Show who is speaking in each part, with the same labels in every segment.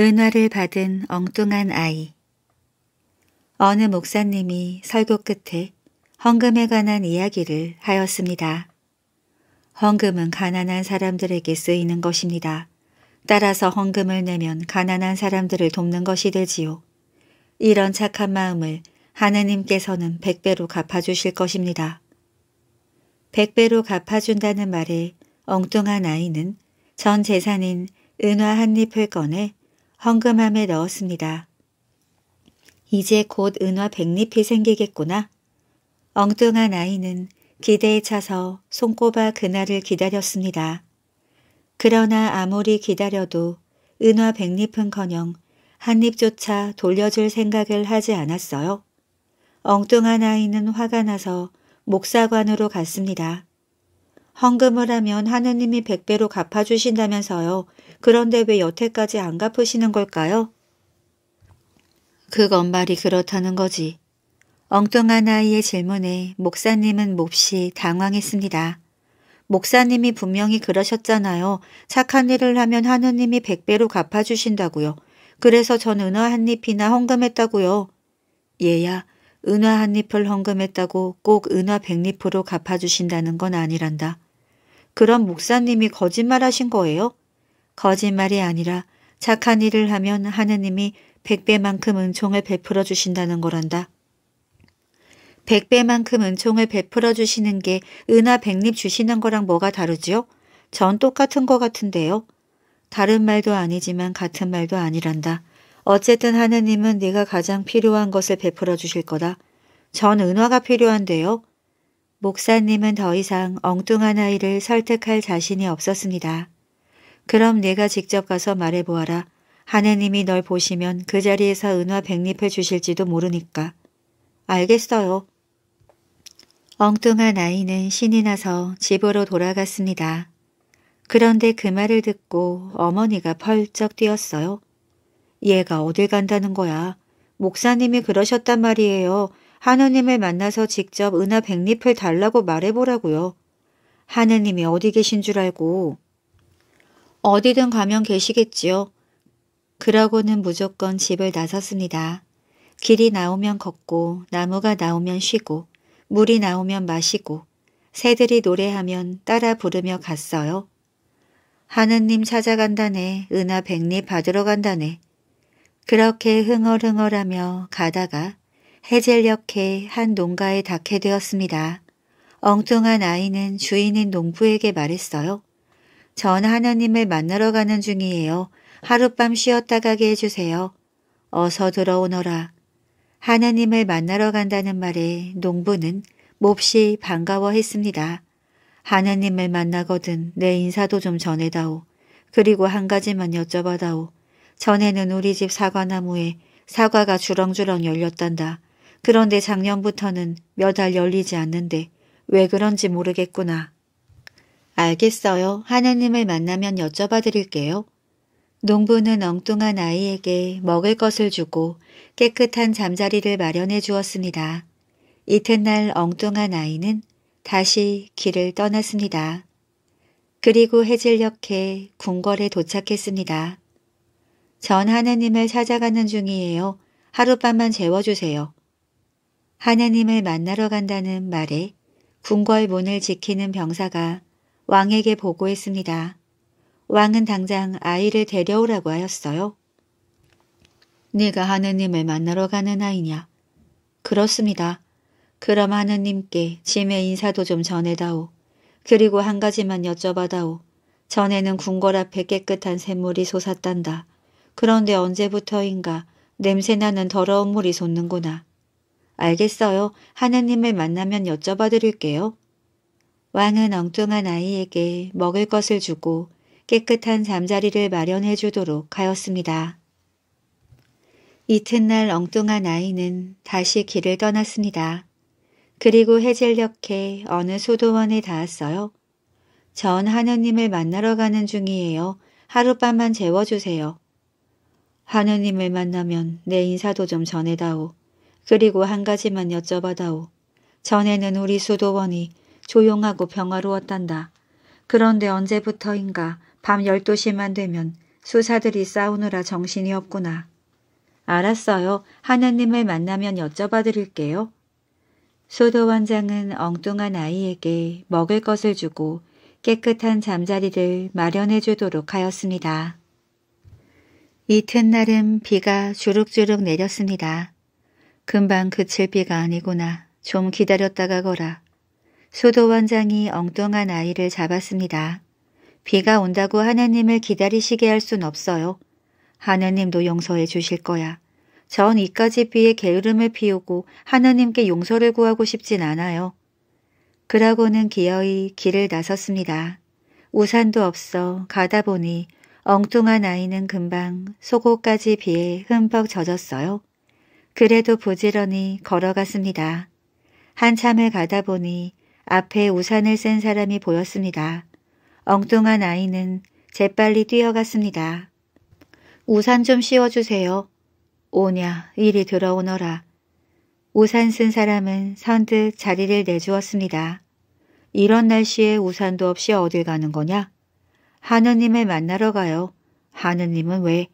Speaker 1: 은화를 받은 엉뚱한 아이 어느 목사님이 설교 끝에 헌금에 관한 이야기를 하였습니다. 헌금은 가난한 사람들에게 쓰이는 것입니다. 따라서 헌금을 내면 가난한 사람들을 돕는 것이 되지요. 이런 착한 마음을 하느님께서는 백배로 갚아주실 것입니다. 백배로 갚아준다는 말에 엉뚱한 아이는 전 재산인 은화 한 잎을 꺼내 헌금함에 넣었습니다. 이제 곧 은화 백잎이 생기겠구나. 엉뚱한 아이는 기대에 차서 손꼽아 그날을 기다렸습니다. 그러나 아무리 기다려도 은화 백잎은커녕 한 입조차 돌려줄 생각을 하지 않았어요. 엉뚱한 아이는 화가 나서 목사관으로 갔습니다. 헌금을 하면 하느님이 백배로 갚아주신다면서요. 그런데 왜 여태까지 안 갚으시는 걸까요? 그건 말이 그렇다는 거지. 엉뚱한 아이의 질문에 목사님은 몹시 당황했습니다. 목사님이 분명히 그러셨잖아요. 착한 일을 하면 하느님이 백배로 갚아주신다고요. 그래서 전 은화 한 잎이나 헌금했다고요. 얘야, 은화 한 잎을 헌금했다고 꼭 은화 백잎으로 갚아주신다는 건 아니란다. 그럼 목사님이 거짓말하신 거예요? 거짓말이 아니라 착한 일을 하면 하느님이 백배만큼 은총을 베풀어 주신다는 거란다. 백배만큼 은총을 베풀어 주시는 게 은하 백립 주시는 거랑 뭐가 다르지요? 전 똑같은 거 같은데요. 다른 말도 아니지만 같은 말도 아니란다. 어쨌든 하느님은 네가 가장 필요한 것을 베풀어 주실 거다. 전 은화가 필요한데요. 목사님은 더 이상 엉뚱한 아이를 설득할 자신이 없었습니다. 그럼 내가 직접 가서 말해보아라. 하느님이 널 보시면 그 자리에서 은화 백립해 주실지도 모르니까. 알겠어요. 엉뚱한 아이는 신이 나서 집으로 돌아갔습니다. 그런데 그 말을 듣고 어머니가 펄쩍 뛰었어요. 얘가 어딜 간다는 거야. 목사님이 그러셨단 말이에요. 하느님을 만나서 직접 은하 백잎을 달라고 말해보라고요. 하느님이 어디 계신 줄 알고 어디든 가면 계시겠지요. 그러고는 무조건 집을 나섰습니다. 길이 나오면 걷고 나무가 나오면 쉬고 물이 나오면 마시고 새들이 노래하면 따라 부르며 갔어요. 하느님 찾아간다네 은하 백립 받으러 간다네 그렇게 흥얼흥얼하며 가다가 해젤녘에한 농가에 닿게 되었습니다. 엉뚱한 아이는 주인인 농부에게 말했어요. 전 하나님을 만나러 가는 중이에요. 하룻밤 쉬었다 가게 해주세요. 어서 들어오너라. 하나님을 만나러 간다는 말에 농부는 몹시 반가워했습니다. 하나님을 만나거든 내 인사도 좀 전해다오. 그리고 한 가지만 여쭤봐다오. 전에는 우리 집 사과나무에 사과가 주렁주렁 열렸단다. 그런데 작년부터는 몇 달 열리지 않는데 왜 그런지 모르겠구나. 알겠어요. 하느님을 만나면 여쭤봐 드릴게요. 농부는 엉뚱한 아이에게 먹을 것을 주고 깨끗한 잠자리를 마련해 주었습니다. 이튿날 엉뚱한 아이는 다시 길을 떠났습니다. 그리고 해질녘에 궁궐에 도착했습니다. 전 하느님을 찾아가는 중이에요. 하룻밤만 재워주세요. 하나님을 만나러 간다는 말에 궁궐 문을 지키는 병사가 왕에게 보고했습니다. 왕은 당장 아이를 데려오라고 하였어요. 네가 하느님을 만나러 가는 아이냐? 그렇습니다. 그럼 하느님께 짐의 인사도 좀 전해다오. 그리고 한 가지만 여쭤봐다오. 전에는 궁궐 앞에 깨끗한 샘물이 솟았단다. 그런데 언제부터인가 냄새나는 더러운 물이 솟는구나. 알겠어요. 하느님을 만나면 여쭤봐 드릴게요. 왕은 엉뚱한 아이에게 먹을 것을 주고 깨끗한 잠자리를 마련해 주도록 하였습니다. 이튿날 엉뚱한 아이는 다시 길을 떠났습니다. 그리고 해질녘에 어느 소도원에 닿았어요. 전 하느님을 만나러 가는 중이에요. 하룻밤만 재워주세요. 하느님을 만나면 내 인사도 좀 전해다오. 그리고 한 가지만 여쭤봐다오. 전에는 우리 수도원이 조용하고 평화로웠단다. 그런데 언제부터인가 밤 12시만 되면 수사들이 싸우느라 정신이 없구나. 알았어요. 하나님을 만나면 여쭤봐 드릴게요. 수도원장은 엉뚱한 아이에게 먹을 것을 주고 깨끗한 잠자리를 마련해 주도록 하였습니다. 이튿날은 비가 주룩주룩 내렸습니다. 금방 그칠 비가 아니구나. 좀 기다렸다가 거라. 수도원장이 엉뚱한 아이를 잡았습니다. 비가 온다고 하나님을 기다리시게 할 순 없어요. 하나님도 용서해 주실 거야. 전 이까지 비에 게으름을 피우고 하나님께 용서를 구하고 싶진 않아요. 그러고는 기어이 길을 나섰습니다. 우산도 없어 가다 보니 엉뚱한 아이는 금방 속옷까지 비에 흠뻑 젖었어요. 그래도 부지런히 걸어갔습니다. 한참을 가다 보니 앞에 우산을 쓴 사람이 보였습니다. 엉뚱한 아이는 재빨리 뛰어갔습니다. 우산 좀 씌워주세요. 오냐 이리 들어오너라. 우산 쓴 사람은 선뜻 자리를 내주었습니다. 이런 날씨에 우산도 없이 어딜 가는 거냐? 하느님을 만나러 가요. 하느님은 왜?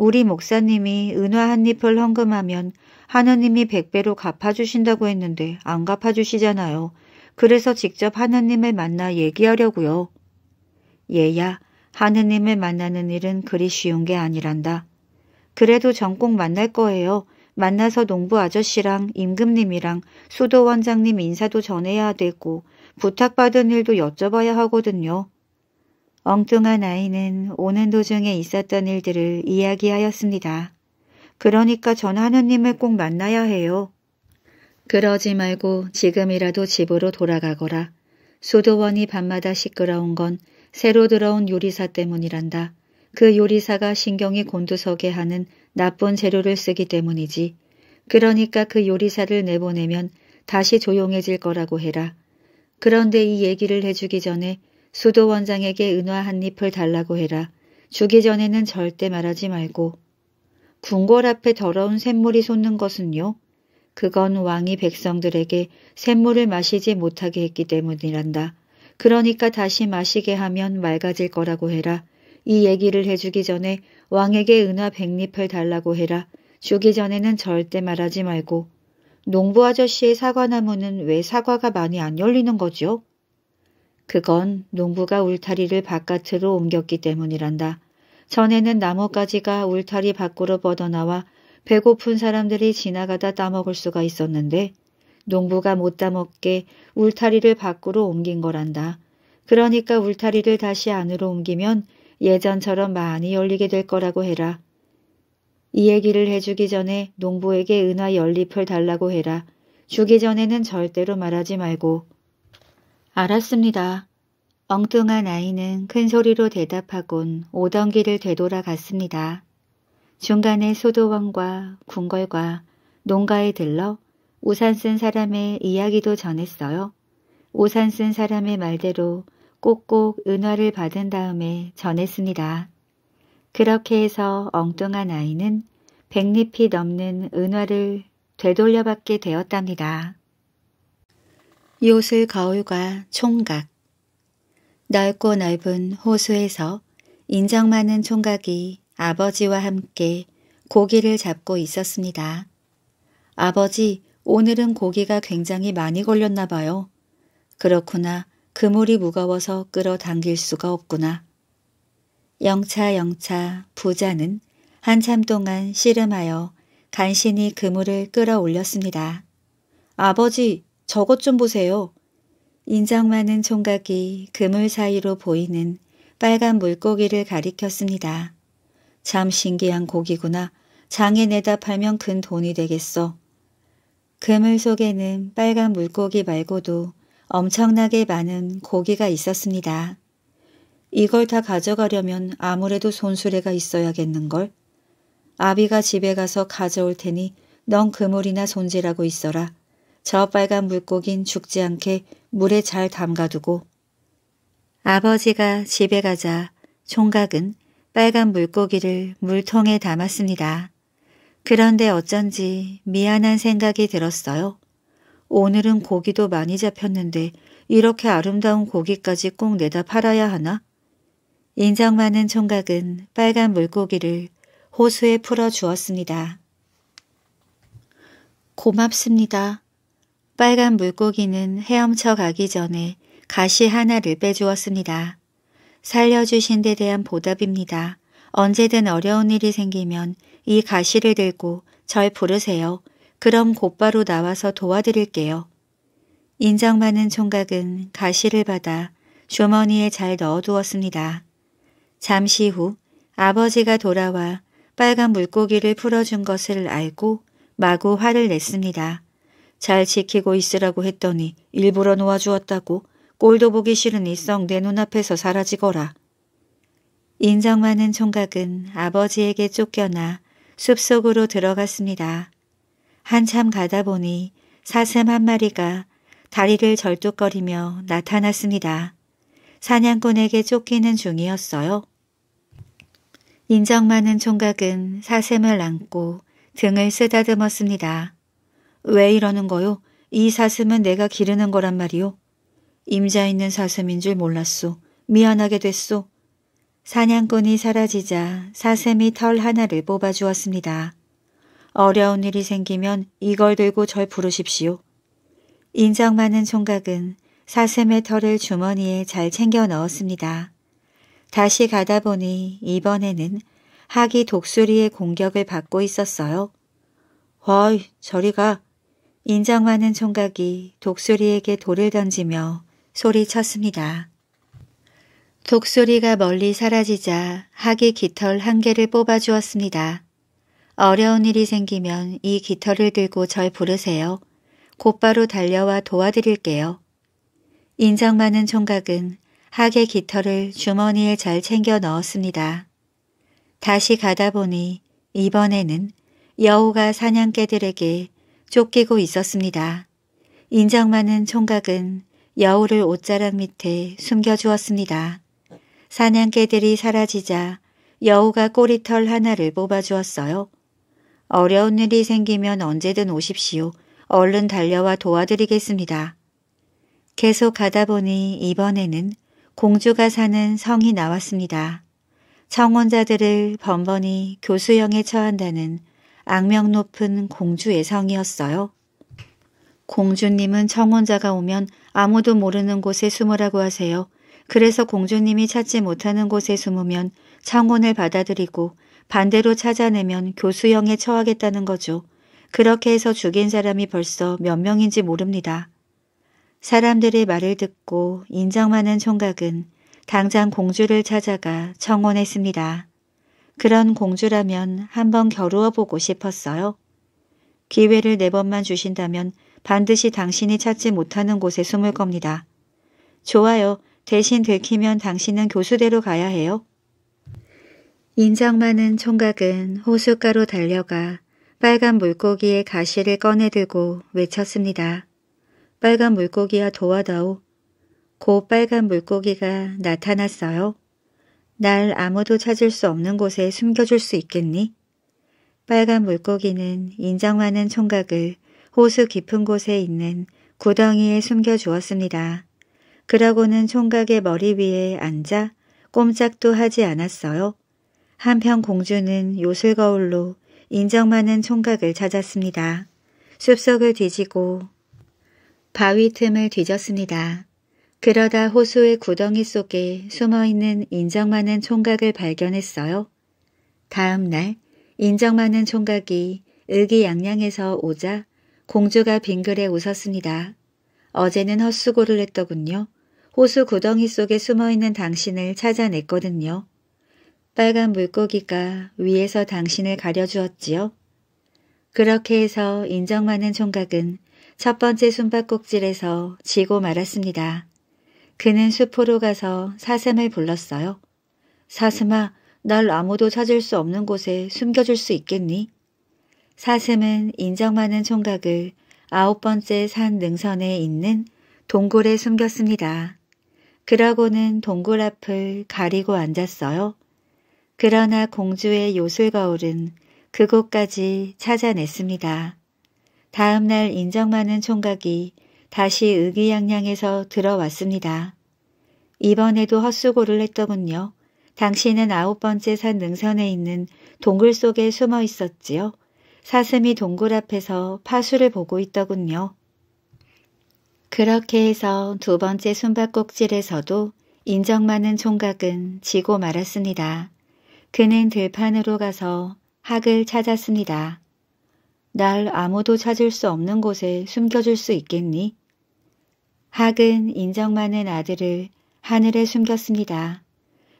Speaker 1: 우리 목사님이 은화 한 잎을 헌금하면 하느님이 백배로 갚아주신다고 했는데 안 갚아주시잖아요. 그래서 직접 하느님을 만나 얘기하려고요. 얘야, 하느님을 만나는 일은 그리 쉬운 게 아니란다. 그래도 전 꼭 만날 거예요. 만나서 농부 아저씨랑 임금님이랑 수도 원장님 인사도 전해야 되고 부탁받은 일도 여쭤봐야 하거든요. 엉뚱한 아이는 오는 도중에 있었던 일들을 이야기하였습니다. 그러니까 전 하느님을 꼭 만나야 해요. 그러지 말고 지금이라도 집으로 돌아가거라. 수도원이 밤마다 시끄러운 건 새로 들어온 요리사 때문이란다. 그 요리사가 신경이 곤두서게 하는 나쁜 재료를 쓰기 때문이지. 그러니까 그 요리사를 내보내면 다시 조용해질 거라고 해라. 그런데 이 얘기를 해주기 전에 수도 원장에게 은화 한 잎을 달라고 해라. 주기 전에는 절대 말하지 말고. 궁궐 앞에 더러운 샘물이 솟는 것은요. 그건 왕이 백성들에게 샘물을 마시지 못하게 했기 때문이란다. 그러니까 다시 마시게 하면 맑아질 거라고 해라. 이 얘기를 해주기 전에 왕에게 은화 백잎을 달라고 해라. 주기 전에는 절대 말하지 말고. 농부 아저씨의 사과나무는 왜 사과가 많이 안 열리는 거죠? 그건 농부가 울타리를 바깥으로 옮겼기 때문이란다. 전에는 나뭇가지가 울타리 밖으로 뻗어나와 배고픈 사람들이 지나가다 따먹을 수가 있었는데 농부가 못 따먹게 울타리를 밖으로 옮긴 거란다. 그러니까 울타리를 다시 안으로 옮기면 예전처럼 많이 열리게 될 거라고 해라. 이 얘기를 해주기 전에 농부에게 은화 연립을 달라고 해라. 주기 전에는 절대로 말하지 말고 알았습니다. 엉뚱한 아이는 큰 소리로 대답하곤 오던 길을 되돌아갔습니다. 중간에 소도원과 궁궐과 농가에 들러 우산 쓴 사람의 이야기도 전했어요. 우산 쓴 사람의 말대로 꼭꼭 은화를 받은 다음에 전했습니다. 그렇게 해서 엉뚱한 아이는 백잎이 넘는 은화를 되돌려받게 되었답니다. 이옷을 거울과 총각 넓고 넓은 호수에서 인정많은 총각이 아버지와 함께 고기를 잡고 있었습니다. 아버지, 오늘은 고기가 굉장히 많이 걸렸나 봐요. 그렇구나. 그물이 무거워서 끌어당길 수가 없구나. 영차 영차 부자는 한참 동안 씨름하여 간신히 그물을 끌어올렸습니다. 아버지, 저것 좀 보세요. 인정 많은 총각이 그물 사이로 보이는 빨간 물고기를 가리켰습니다. 참 신기한 고기구나. 장에 내다 팔면 큰 돈이 되겠어. 그물 속에는 빨간 물고기 말고도 엄청나게 많은 고기가 있었습니다. 이걸 다 가져가려면 아무래도 손수레가 있어야겠는걸. 아비가 집에 가서 가져올 테니 넌 그물이나 손질하고 있어라. 저 빨간 물고긴 죽지 않게 물에 잘 담가두고 아버지가 집에 가자 총각은 빨간 물고기를 물통에 담았습니다. 그런데 어쩐지 미안한 생각이 들었어요. 오늘은 고기도 많이 잡혔는데 이렇게 아름다운 고기까지 꼭 내다 팔아야 하나? 인정 많은 총각은 빨간 물고기를 호수에 풀어주었습니다. 고맙습니다. 빨간 물고기는 헤엄쳐 가기 전에 가시 하나를 빼주었습니다. 살려주신 데 대한 보답입니다. 언제든 어려운 일이 생기면 이 가시를 들고 절 부르세요. 그럼 곧바로 나와서 도와드릴게요. 인정받는 총각은 가시를 받아 주머니에 잘 넣어두었습니다. 잠시 후 아버지가 돌아와 빨간 물고기를 풀어준 것을 알고 마구 화를 냈습니다. 잘 지키고 있으라고 했더니 일부러 놓아주었다고 꼴도 보기 싫으니 썩내 눈앞에서 사라지거라. 인정 많은 총각은 아버지에게 쫓겨나 숲속으로 들어갔습니다. 한참 가다 보니 사슴 한 마리가 다리를 절뚝거리며 나타났습니다. 사냥꾼에게 쫓기는 중이었어요. 인정 많은 총각은 사슴을 안고 등을 쓰다듬었습니다. 왜 이러는 거요? 이 사슴은 내가 기르는 거란 말이요. 임자 있는 사슴인 줄 몰랐소. 미안하게 됐소. 사냥꾼이 사라지자 사슴이 털 하나를 뽑아주었습니다. 어려운 일이 생기면 이걸 들고 절 부르십시오. 인정 많은 총각은 사슴의 털을 주머니에 잘 챙겨 넣었습니다. 다시 가다 보니 이번에는 하기 독수리의 공격을 받고 있었어요. 와이 저리 가. 인정하는 총각이 독수리에게 돌을 던지며 소리쳤습니다. 독수리가 멀리 사라지자 하기 깃털 한 개를 뽑아주었습니다. 어려운 일이 생기면 이 깃털을 들고 절 부르세요. 곧바로 달려와 도와드릴게요. 인정 많은 총각은 하계 깃털을 주머니에 잘 챙겨 넣었습니다. 다시 가다 보니 이번에는 여우가 사냥개들에게 쫓기고 있었습니다. 인정많은 총각은 여우를 옷자락 밑에 숨겨주었습니다. 사냥개들이 사라지자 여우가 꼬리털 하나를 뽑아주었어요. 어려운 일이 생기면 언제든 오십시오. 얼른 달려와 도와드리겠습니다. 계속 가다 보니 이번에는 공주가 사는 성이 나왔습니다. 청혼자들을 번번이 교수형에 처한다는 악명 높은 공주 예성이었어요. 공주님은 청혼자가 오면 아무도 모르는 곳에 숨으라고 하세요. 그래서 공주님이 찾지 못하는 곳에 숨으면 청혼을 받아들이고 반대로 찾아내면 교수형에 처하겠다는 거죠. 그렇게 해서 죽인 사람이 벌써 몇 명인지 모릅니다. 사람들의 말을 듣고 인정하는 총각은 당장 공주를 찾아가 청혼했습니다. 그런 공주라면 한번 겨루어 보고 싶었어요. 기회를 네 번만 주신다면 반드시 당신이 찾지 못하는 곳에 숨을 겁니다. 좋아요. 대신 들키면 당신은 교수대로 가야 해요. 인정 많은 총각은 호숫가로 달려가 빨간 물고기의 가시를 꺼내들고 외쳤습니다. 빨간 물고기와 도와다오. 고 빨간 물고기가 나타났어요. 날 아무도 찾을 수 없는 곳에 숨겨줄 수 있겠니? 빨간 물고기는 인정 많은 총각을 호수 깊은 곳에 있는 구덩이에 숨겨주었습니다. 그러고는 총각의 머리 위에 앉아 꼼짝도 하지 않았어요. 한편 공주는 요술 거울로 인정많은 총각을 찾았습니다. 숲속을 뒤지고 바위 틈을 뒤졌습니다. 그러다 호수의 구덩이 속에 숨어있는 인정많은 총각을 발견했어요. 다음 날 인정많은 총각이 의기양양해서 오자 공주가 빙그레 웃었습니다. 어제는 헛수고를 했더군요. 호수 구덩이 속에 숨어있는 당신을 찾아냈거든요. 빨간 물고기가 위에서 당신을 가려주었지요. 그렇게 해서 인정많은 총각은 첫 번째 숨바꼭질에서 지고 말았습니다. 그는 숲으로 가서 사슴을 불렀어요. 사슴아, 날 아무도 찾을 수 없는 곳에 숨겨줄 수 있겠니? 사슴은 인정많은 총각을 아홉 번째 산 능선에 있는 동굴에 숨겼습니다. 그러고는 동굴 앞을 가리고 앉았어요. 그러나 공주의 요술 거울은 그곳까지 찾아냈습니다. 다음날 인정많은 총각이 다시 의기양양해서 들어왔습니다. 이번에도 헛수고를 했더군요. 당신은 아홉 번째 산 능선에 있는 동굴 속에 숨어 있었지요. 사슴이 동굴 앞에서 파수를 보고 있더군요. 그렇게 해서 두 번째 숨바꼭질에서도 인정많은 총각은 지고 말았습니다. 그는 들판으로 가서 학을 찾았습니다. 날 아무도 찾을 수 없는 곳에 숨겨줄 수 있겠니? 학은 인정 많은 아들을 하늘에 숨겼습니다.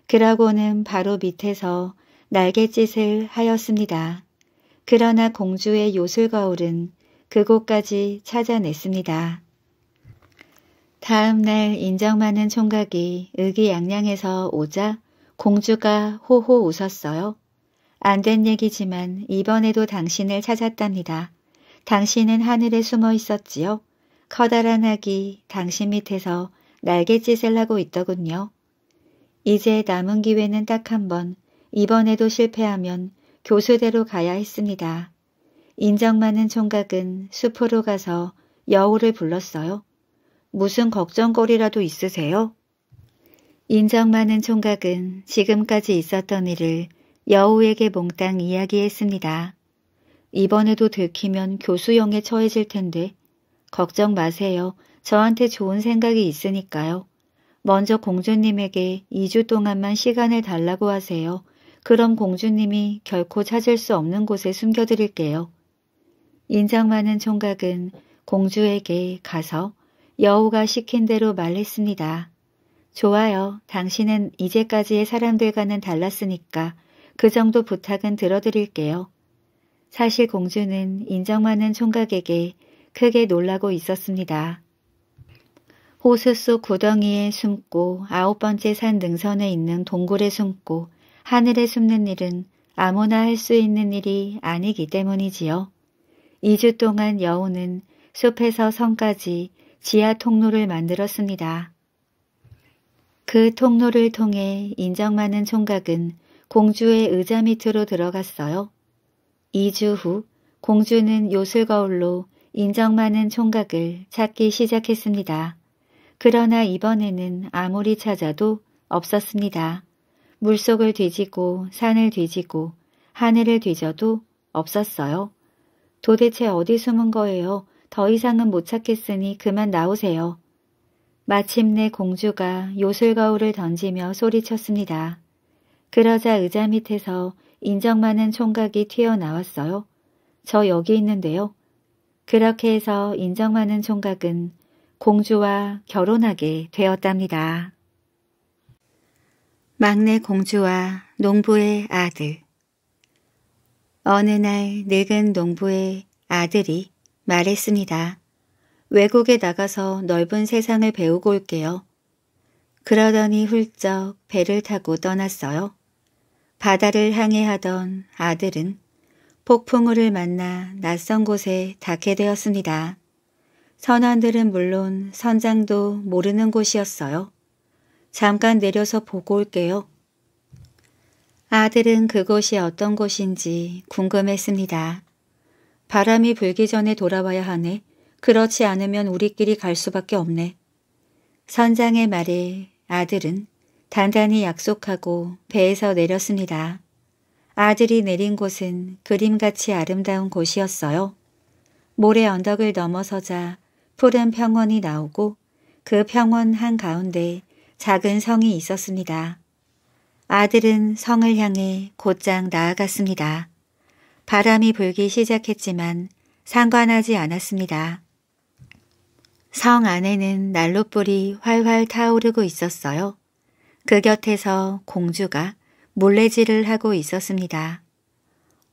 Speaker 1: 그러고는 바로 밑에서 날갯짓을 하였습니다. 그러나 공주의 요술 거울은 그곳까지 찾아냈습니다. 다음 날 인정 많은 총각이 의기양양해서 오자 공주가 호호 웃었어요. 안된 얘기지만 이번에도 당신을 찾았답니다. 당신은 하늘에 숨어 있었지요. 커다란 아기 당신 밑에서 날갯짓을 하고 있더군요. 이제 남은 기회는 딱 한 번, 이번에도 실패하면 교수대로 가야 했습니다. 인정많은 총각은 숲으로 가서 여우를 불렀어요. 무슨 걱정거리라도 있으세요? 인정많은 총각은 지금까지 있었던 일을 여우에게 몽땅 이야기했습니다. 이번에도 들키면 교수형에 처해질 텐데 걱정 마세요. 저한테 좋은 생각이 있으니까요. 먼저 공주님에게 2주 동안만 시간을 달라고 하세요. 그럼 공주님이 결코 찾을 수 없는 곳에 숨겨드릴게요. 인상 많은 총각은 공주에게 가서 여우가 시킨 대로 말했습니다. 좋아요. 당신은 이제까지의 사람들과는 달랐으니까 그 정도 부탁은 들어드릴게요. 사실 공주는 인정많는 총각에게 크게 놀라고 있었습니다. 호수 속 구덩이에 숨고 아홉 번째 산 능선에 있는 동굴에 숨고 하늘에 숨는 일은 아무나 할 수 있는 일이 아니기 때문이지요. 2주 동안 여우는 숲에서 성까지 지하 통로를 만들었습니다. 그 통로를 통해 인정많는 총각은 공주의 의자 밑으로 들어갔어요. 2주 후 공주는 요술 거울로 인정 많은 총각을 찾기 시작했습니다. 그러나 이번에는 아무리 찾아도 없었습니다. 물속을 뒤지고 산을 뒤지고 하늘을 뒤져도 없었어요. 도대체 어디 숨은 거예요? 더 이상은 못 찾겠으니 그만 나오세요. 마침내 공주가 요술 거울을 던지며 소리쳤습니다. 그러자 의자 밑에서 인정많은 총각이 튀어나왔어요. 저 여기 있는데요. 그렇게 해서 인정많은 총각은 공주와 결혼하게 되었답니다. 막내 공주와 농부의 아들 어느 날 늙은 농부의 아들이 말했습니다. 외국에 나가서 넓은 세상을 배우고 올게요. 그러더니 훌쩍 배를 타고 떠났어요. 바다를 항해 하던 아들은 폭풍우를 만나 낯선 곳에 닿게 되었습니다. 선원들은 물론 선장도 모르는 곳이었어요. 잠깐 내려서 보고 올게요. 아들은 그곳이 어떤 곳인지 궁금했습니다. 바람이 불기 전에 돌아와야 하네. 그렇지 않으면 우리끼리 갈 수밖에 없네. 선장의 말에 아들은 단단히 약속하고 배에서 내렸습니다. 아들이 내린 곳은 그림같이 아름다운 곳이었어요. 모래 언덕을 넘어서자 푸른 평원이 나오고 그 평원 한가운데 작은 성이 있었습니다. 아들은 성을 향해 곧장 나아갔습니다. 바람이 불기 시작했지만 상관하지 않았습니다. 성 안에는 난로불이 활활 타오르고 있었어요. 그 곁에서 공주가 물레질을 하고 있었습니다.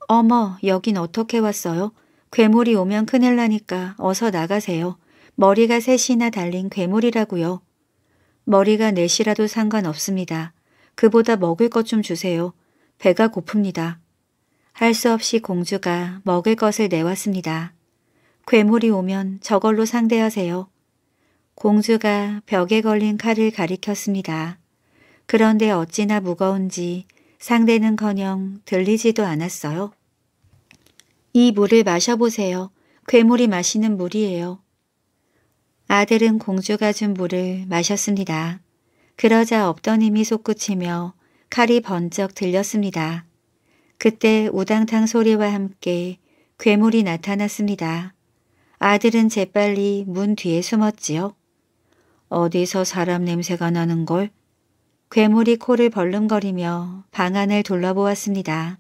Speaker 1: 어머, 여긴 어떻게 왔어요? 괴물이 오면 큰일 나니까 어서 나가세요. 머리가 셋이나 달린 괴물이라고요. 머리가 넷이라도 상관없습니다. 그보다 먹을 것 좀 주세요. 배가 고픕니다. 할 수 없이 공주가 먹을 것을 내왔습니다. 괴물이 오면 저걸로 상대하세요. 공주가 벽에 걸린 칼을 가리켰습니다. 그런데 어찌나 무거운지 상대는커녕 들리지도 않았어요. 이 물을 마셔보세요. 괴물이 마시는 물이에요. 아들은 공주가 준 물을 마셨습니다. 그러자 없던 힘이 솟구치며 칼이 번쩍 들렸습니다. 그때 우당탕 소리와 함께 괴물이 나타났습니다. 아들은 재빨리 문 뒤에 숨었지요. 어디서 사람 냄새가 나는 걸? 괴물이 코를 벌름거리며 방 안을 둘러보았습니다.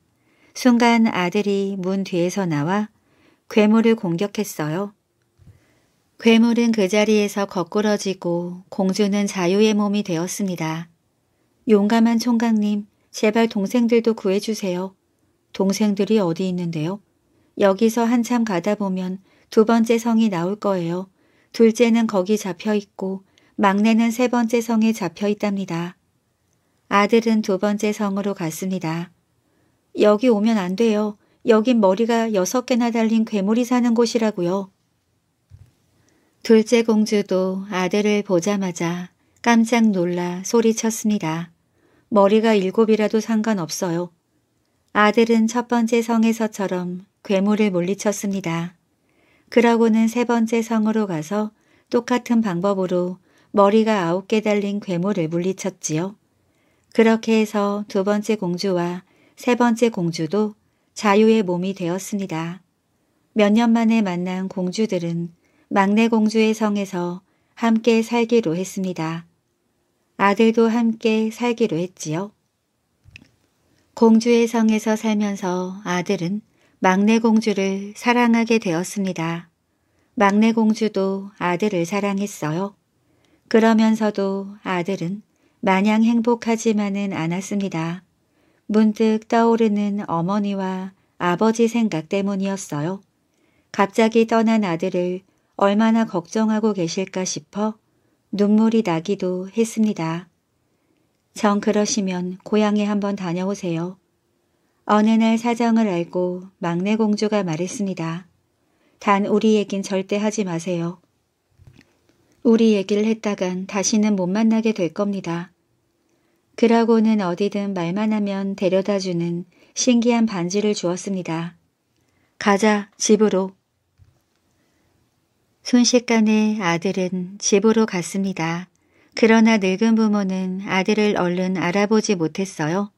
Speaker 1: 순간 아들이 문 뒤에서 나와 괴물을 공격했어요. 괴물은 그 자리에서 거꾸러지고 공주는 자유의 몸이 되었습니다. 용감한 총각님, 제발 동생들도 구해주세요. 동생들이 어디 있는데요? 여기서 한참 가다 보면 두 번째 성이 나올 거예요. 둘째는 거기 잡혀 있고 막내는 세 번째 성에 잡혀 있답니다. 아들은 두 번째 성으로 갔습니다. 여기 오면 안 돼요. 여긴 머리가 여섯 개나 달린 괴물이 사는 곳이라고요. 둘째 공주도 아들을 보자마자 깜짝 놀라 소리쳤습니다. 머리가 일곱이라도 상관없어요. 아들은 첫 번째 성에서처럼 괴물을 물리쳤습니다. 그러고는 세 번째 성으로 가서 똑같은 방법으로 머리가 아홉 개 달린 괴물을 물리쳤지요. 그렇게 해서 두 번째 공주와 세 번째 공주도 자유의 몸이 되었습니다. 몇 년 만에 만난 공주들은 막내 공주의 성에서 함께 살기로 했습니다. 아들도 함께 살기로 했지요. 공주의 성에서 살면서 아들은 막내 공주를 사랑하게 되었습니다. 막내 공주도 아들을 사랑했어요. 그러면서도 아들은 마냥 행복하지만은 않았습니다. 문득 떠오르는 어머니와 아버지 생각 때문이었어요. 갑자기 떠난 아들을 얼마나 걱정하고 계실까 싶어 눈물이 나기도 했습니다. 정 그러시면 고향에 한번 다녀오세요. 어느 날 사정을 알고 막내 공주가 말했습니다. 단 우리 얘긴 절대 하지 마세요. 우리 얘기를 했다간 다시는 못 만나게 될 겁니다. 그러고는 어디든 말만 하면 데려다주는 신기한 반지를 주었습니다. 가자 집으로. 순식간에 아들은 집으로 갔습니다. 그러나 늙은 부모는 아들을 얼른 알아보지 못했어요.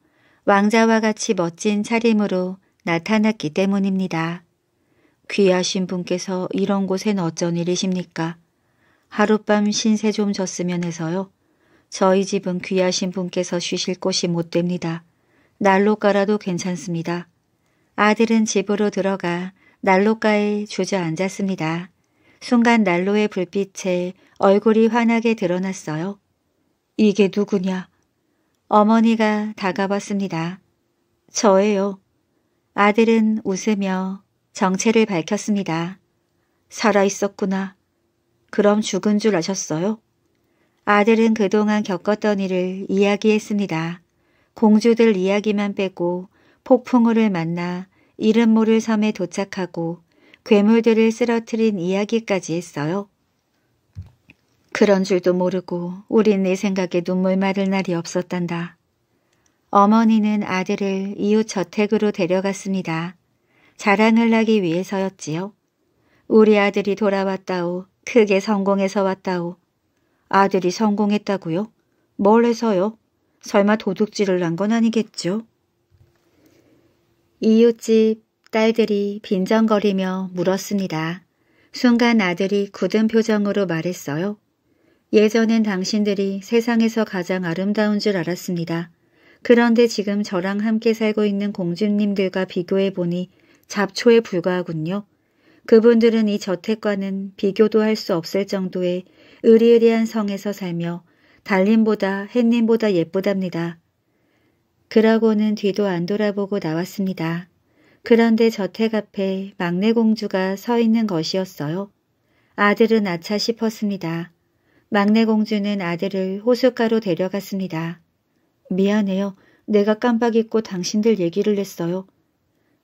Speaker 1: 왕자와 같이 멋진 차림으로 나타났기 때문입니다. 귀하신 분께서 이런 곳엔 어쩐 일이십니까? 하룻밤 신세 좀 졌으면 해서요. 저희 집은 귀하신 분께서 쉬실 곳이 못 됩니다. 난로가라도 괜찮습니다. 아들은 집으로 들어가 난로가에 주저앉았습니다. 순간 난로의 불빛에 얼굴이 환하게 드러났어요. 이게 누구냐? 어머니가 다가왔습니다. 저예요. 아들은 웃으며 정체를 밝혔습니다. 살아있었구나. 그럼 죽은 줄 아셨어요? 아들은 그동안 겪었던 일을 이야기했습니다. 공주들 이야기만 빼고 폭풍우를 만나 이름 모를 섬에 도착하고 괴물들을 쓰러뜨린 이야기까지 했어요. 그런 줄도 모르고 우린 내 생각에 눈물 마를 날이 없었단다. 어머니는 아들을 이웃 저택으로 데려갔습니다. 자랑을 하기 위해서였지요. 우리 아들이 돌아왔다오. 크게 성공해서 왔다오. 아들이 성공했다고요? 뭘 해서요? 설마 도둑질을 한 건 아니겠죠? 이웃집 딸들이 빈정거리며 물었습니다. 순간 아들이 굳은 표정으로 말했어요. 예전엔 당신들이 세상에서 가장 아름다운 줄 알았습니다. 그런데 지금 저랑 함께 살고 있는 공주님들과 비교해보니 잡초에 불과하군요. 그분들은 이 저택과는 비교도 할 수 없을 정도의 의리의리한 성에서 살며 달님보다 햇님보다 예쁘답니다. 그러고는 뒤도 안 돌아보고 나왔습니다. 그런데 저택 앞에 막내 공주가 서 있는 것이었어요. 아들은 아차 싶었습니다. 막내 공주는 아들을 호숫가로 데려갔습니다. 미안해요. 내가 깜빡 잊고 당신들 얘기를 했어요.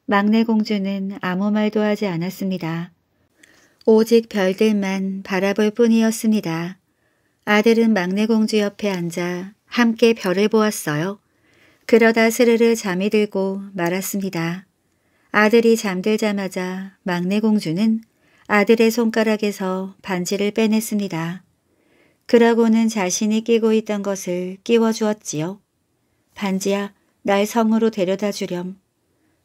Speaker 1: 막내 공주는 아무 말도 하지 않았습니다. 오직 별들만 바라볼 뿐이었습니다. 아들은 막내 공주 옆에 앉아 함께 별을 보았어요. 그러다 스르르 잠이 들고 말았습니다. 아들이 잠들자마자 막내 공주는 아들의 손가락에서 반지를 빼냈습니다. 그러고는 자신이 끼고 있던 것을 끼워주었지요. 반지야, 날 성으로 데려다 주렴.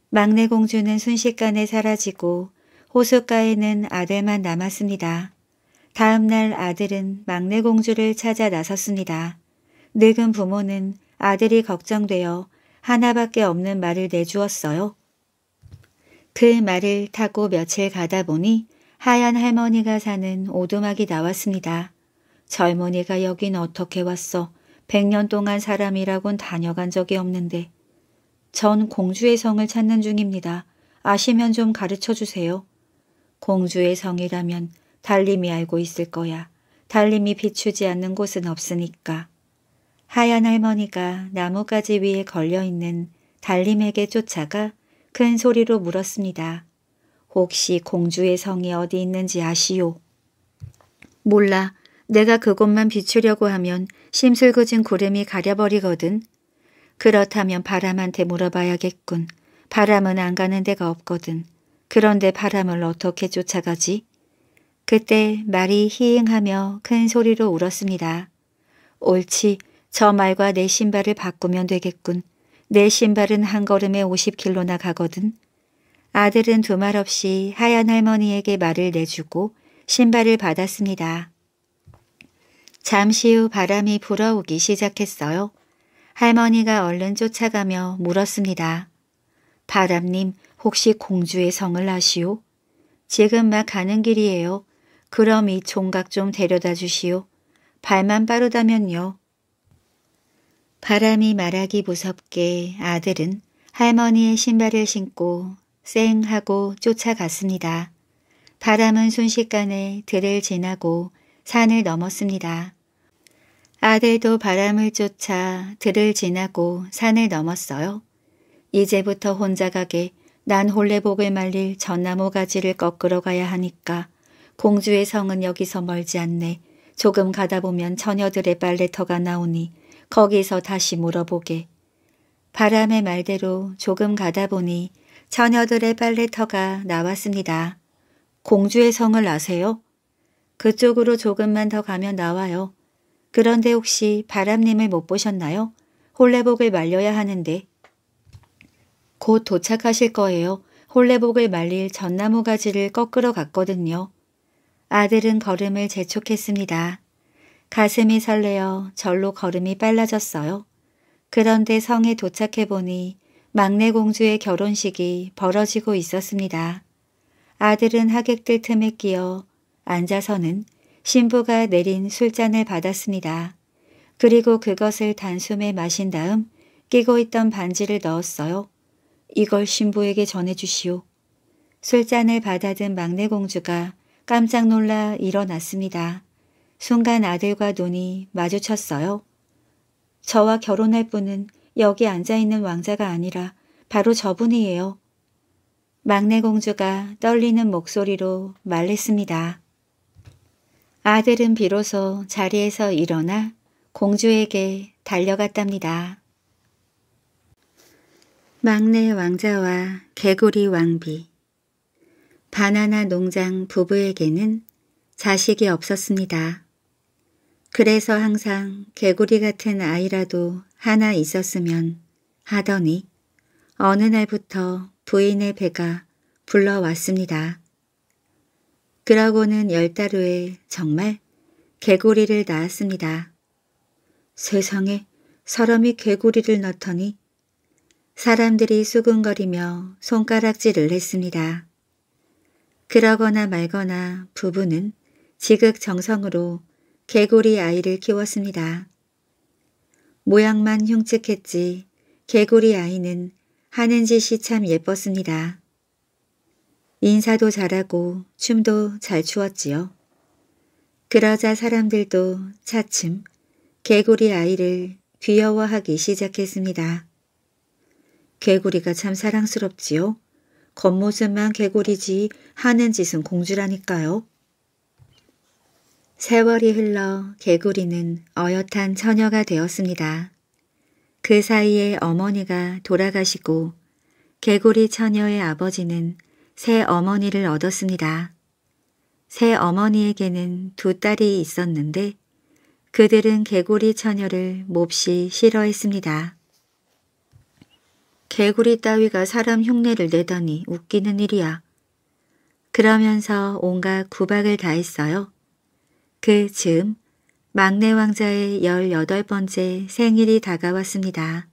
Speaker 1: 막내 공주는 순식간에 사라지고 호숫가에는 아들만 남았습니다. 다음 날 아들은 막내 공주를 찾아 나섰습니다. 늙은 부모는 아들이 걱정되어 하나밖에 없는 말을 내주었어요. 그 말을 타고 며칠 가다 보니 하얀 할머니가 사는 오두막이 나왔습니다. 젊은이가 여긴 어떻게 왔어? 백 년 동안 사람이라곤 다녀간 적이 없는데. 전 공주의 성을 찾는 중입니다. 아시면 좀 가르쳐 주세요. 공주의 성이라면 달님이 알고 있을 거야. 달님이 비추지 않는 곳은 없으니까. 하얀 할머니가 나뭇가지 위에 걸려있는 달님에게 쫓아가 큰 소리로 물었습니다. 혹시 공주의 성이 어디 있는지 아시오? 몰라. 내가 그곳만 비추려고 하면 심술궂은 구름이 가려버리거든. 그렇다면 바람한테 물어봐야겠군. 바람은 안 가는 데가 없거든. 그런데 바람을 어떻게 쫓아가지? 그때 말이 희응하며 큰 소리로 울었습니다. 옳지, 저 말과 내 신발을 바꾸면 되겠군. 내 신발은 한 걸음에 50킬로나 가거든. 아들은 두 말 없이 하얀 할머니에게 말을 내주고 신발을 받았습니다. 잠시 후 바람이 불어오기 시작했어요. 할머니가 얼른 쫓아가며 물었습니다. 바람님, 혹시 공주의 성을 아시오? 지금 막 가는 길이에요. 그럼 이종각좀 데려다 주시오. 발만 빠르다면요. 바람이 말하기 무섭게 아들은 할머니의 신발을 신고 쌩 하고 쫓아갔습니다. 바람은 순식간에 들을 지나고 산을 넘었습니다. 아들도 바람을 쫓아 들을 지나고 산을 넘었어요. 이제부터 혼자 가게 난 홀레복을 말릴 전나무 가지를 꺾으러 가야 하니까 공주의 성은 여기서 멀지 않네. 조금 가다 보면 처녀들의 빨래터가 나오니 거기서 다시 물어보게. 바람의 말대로 조금 가다 보니 처녀들의 빨래터가 나왔습니다. 공주의 성을 아세요? 그쪽으로 조금만 더 가면 나와요. 그런데 혹시 바람님을 못 보셨나요? 홀레복을 말려야 하는데 곧 도착하실 거예요. 홀레복을 말릴 전나무 가지를 꺾으러 갔거든요. 아들은 걸음을 재촉했습니다. 가슴이 설레어 절로 걸음이 빨라졌어요. 그런데 성에 도착해보니 막내 공주의 결혼식이 벌어지고 있었습니다. 아들은 하객들 틈에 끼어 앉아서는 신부가 내린 술잔을 받았습니다. 그리고 그것을 단숨에 마신 다음 끼고 있던 반지를 넣었어요. 이걸 신부에게 전해주시오. 술잔을 받아든 막내 공주가 깜짝 놀라 일어났습니다. 순간 아들과 눈이 마주쳤어요. 저와 결혼할 분은 여기 앉아있는 왕자가 아니라 바로 저분이에요. 막내 공주가 떨리는 목소리로 말했습니다. 아들은 비로소 자리에서 일어나 공주에게 달려갔답니다. 막내 왕자와 개구리 왕비 바나나 농장 부부에게는 자식이 없었습니다. 그래서 항상 개구리 같은 아이라도 하나 있었으면 하더니 어느 날부터 부인의 배가 불러왔습니다. 그러고는 열 달 후에 정말 개구리를 낳았습니다. 세상에 사람이 개구리를 낳더니 사람들이 수근거리며 손가락질을 했습니다. 그러거나 말거나 부부는 지극정성으로 개구리 아이를 키웠습니다. 모양만 흉측했지 개구리 아이는 하는 짓이 참 예뻤습니다. 인사도 잘하고 춤도 잘 추었지요. 그러자 사람들도 차츰 개구리 아이를 귀여워하기 시작했습니다. 개구리가 참 사랑스럽지요. 겉모습만 개구리지 하는 짓은 공주라니까요. 세월이 흘러 개구리는 어엿한 처녀가 되었습니다. 그 사이에 어머니가 돌아가시고 개구리 처녀의 아버지는 새 어머니를 얻었습니다. 새 어머니에게는 두 딸이 있었는데 그들은 개구리 처녀를 몹시 싫어했습니다. 개구리 따위가 사람 흉내를 내더니 웃기는 일이야. 그러면서 온갖 구박을 다했어요. 그 즈음 막내 왕자의 열여덟 번째 생일이 다가왔습니다.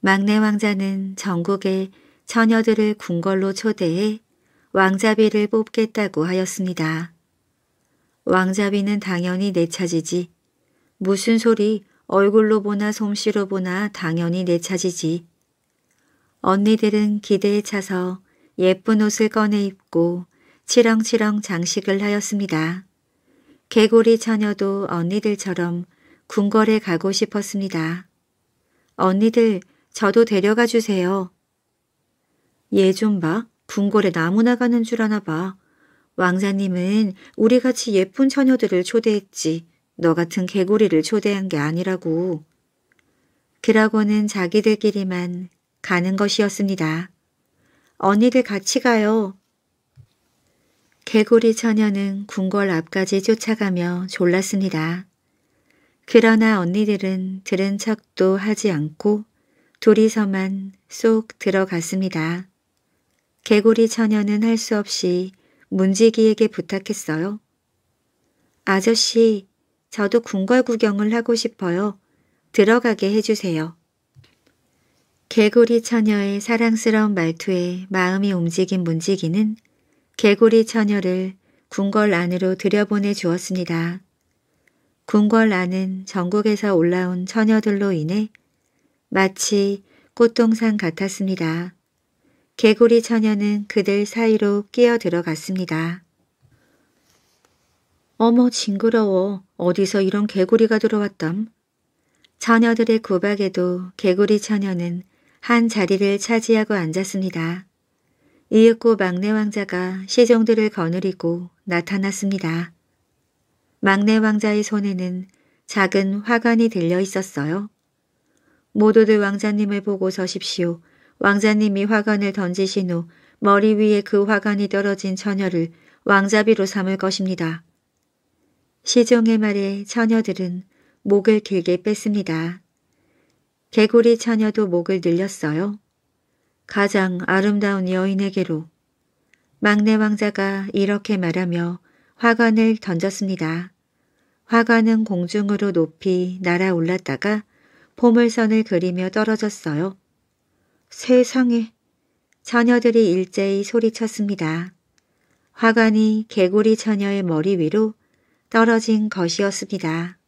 Speaker 1: 막내 왕자는 전국의 처녀들을 궁궐로 초대해 왕자비를 뽑겠다고 하였습니다. 왕자비는 당연히 내 차지지. 무슨 소리 얼굴로 보나 솜씨로 보나 당연히 내 차지지. 언니들은 기대에 차서 예쁜 옷을 꺼내 입고 치렁치렁 장식을 하였습니다. 개구리 처녀도 언니들처럼 궁궐에 가고 싶었습니다. 언니들 저도 데려가 주세요. 얘좀 예, 봐. 궁궐에 나무 나가는 줄 아나 봐. 왕자님은 우리같이 예쁜 처녀들을 초대했지 너 같은 개구리를 초대한 게 아니라고. 그라고는 자기들끼리만 가는 것이었습니다. 언니들 같이 가요. 개구리 처녀는 궁궐 앞까지 쫓아가며 졸랐습니다. 그러나 언니들은 들은 척도 하지 않고 둘이서만 쏙 들어갔습니다. 개구리 처녀는 할 수 없이 문지기에게 부탁했어요. 아저씨, 저도 궁궐 구경을 하고 싶어요. 들어가게 해주세요. 개구리 처녀의 사랑스러운 말투에 마음이 움직인 문지기는 개구리 처녀를 궁궐 안으로 들여보내 주었습니다. 궁궐 안은 전국에서 올라온 처녀들로 인해 마치 꽃동산 같았습니다. 개구리 처녀는 그들 사이로 끼어 들어갔습니다. 어머 징그러워 어디서 이런 개구리가 들어왔담. 처녀들의 구박에도 개구리 처녀는 한 자리를 차지하고 앉았습니다. 이윽고 막내 왕자가 시종들을 거느리고 나타났습니다. 막내 왕자의 손에는 작은 화관이 들려 있었어요. 모두들 왕자님을 보고 서십시오. 왕자님이 화관을 던지신 후 머리 위에 그 화관이 떨어진 처녀를 왕자비로 삼을 것입니다. 시종의 말에 처녀들은 목을 길게 뺐습니다. 개구리 처녀도 목을 늘렸어요. 가장 아름다운 여인에게로 막내 왕자가 이렇게 말하며 화관을 던졌습니다. 화관은 공중으로 높이 날아올랐다가 보물선을 그리며 떨어졌어요. 세상에! 처녀들이 일제히 소리쳤습니다. 화관이 개구리 처녀의 머리 위로 떨어진 것이었습니다.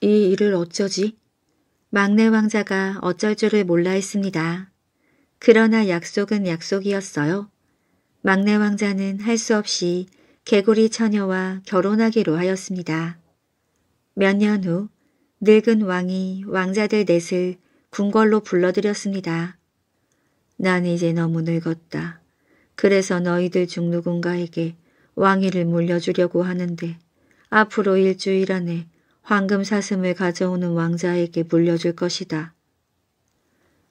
Speaker 1: 이 일을 어쩌지? 막내 왕자가 어쩔 줄을 몰라 했습니다. 그러나 약속은 약속이었어요. 막내 왕자는 할 수 없이 개구리 처녀와 결혼하기로 하였습니다. 몇 년 후 늙은 왕이 왕자들 넷을 궁궐로 불러들였습니다. 난 이제 너무 늙었다. 그래서 너희들 중 누군가에게 왕위를 물려주려고 하는데 앞으로 일주일 안에 황금 사슴을 가져오는 왕자에게 물려줄 것이다.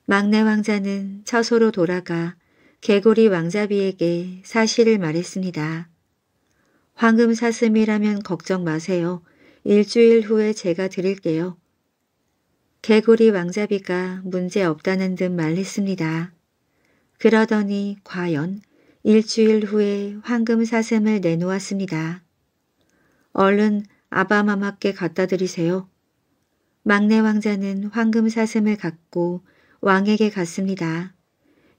Speaker 1: 막내 왕자는 처소로 돌아가 개구리 왕자비에게 사실을 말했습니다. 황금 사슴이라면 걱정 마세요. 일주일 후에 제가 드릴게요. 개구리 왕자비가 문제 없다는 듯 말했습니다. 그러더니 과연 일주일 후에 황금 사슴을 내놓았습니다. 얼른 아바마마께 갖다 드리세요. 막내 왕자는 황금 사슴을 갖고 왕에게 갔습니다.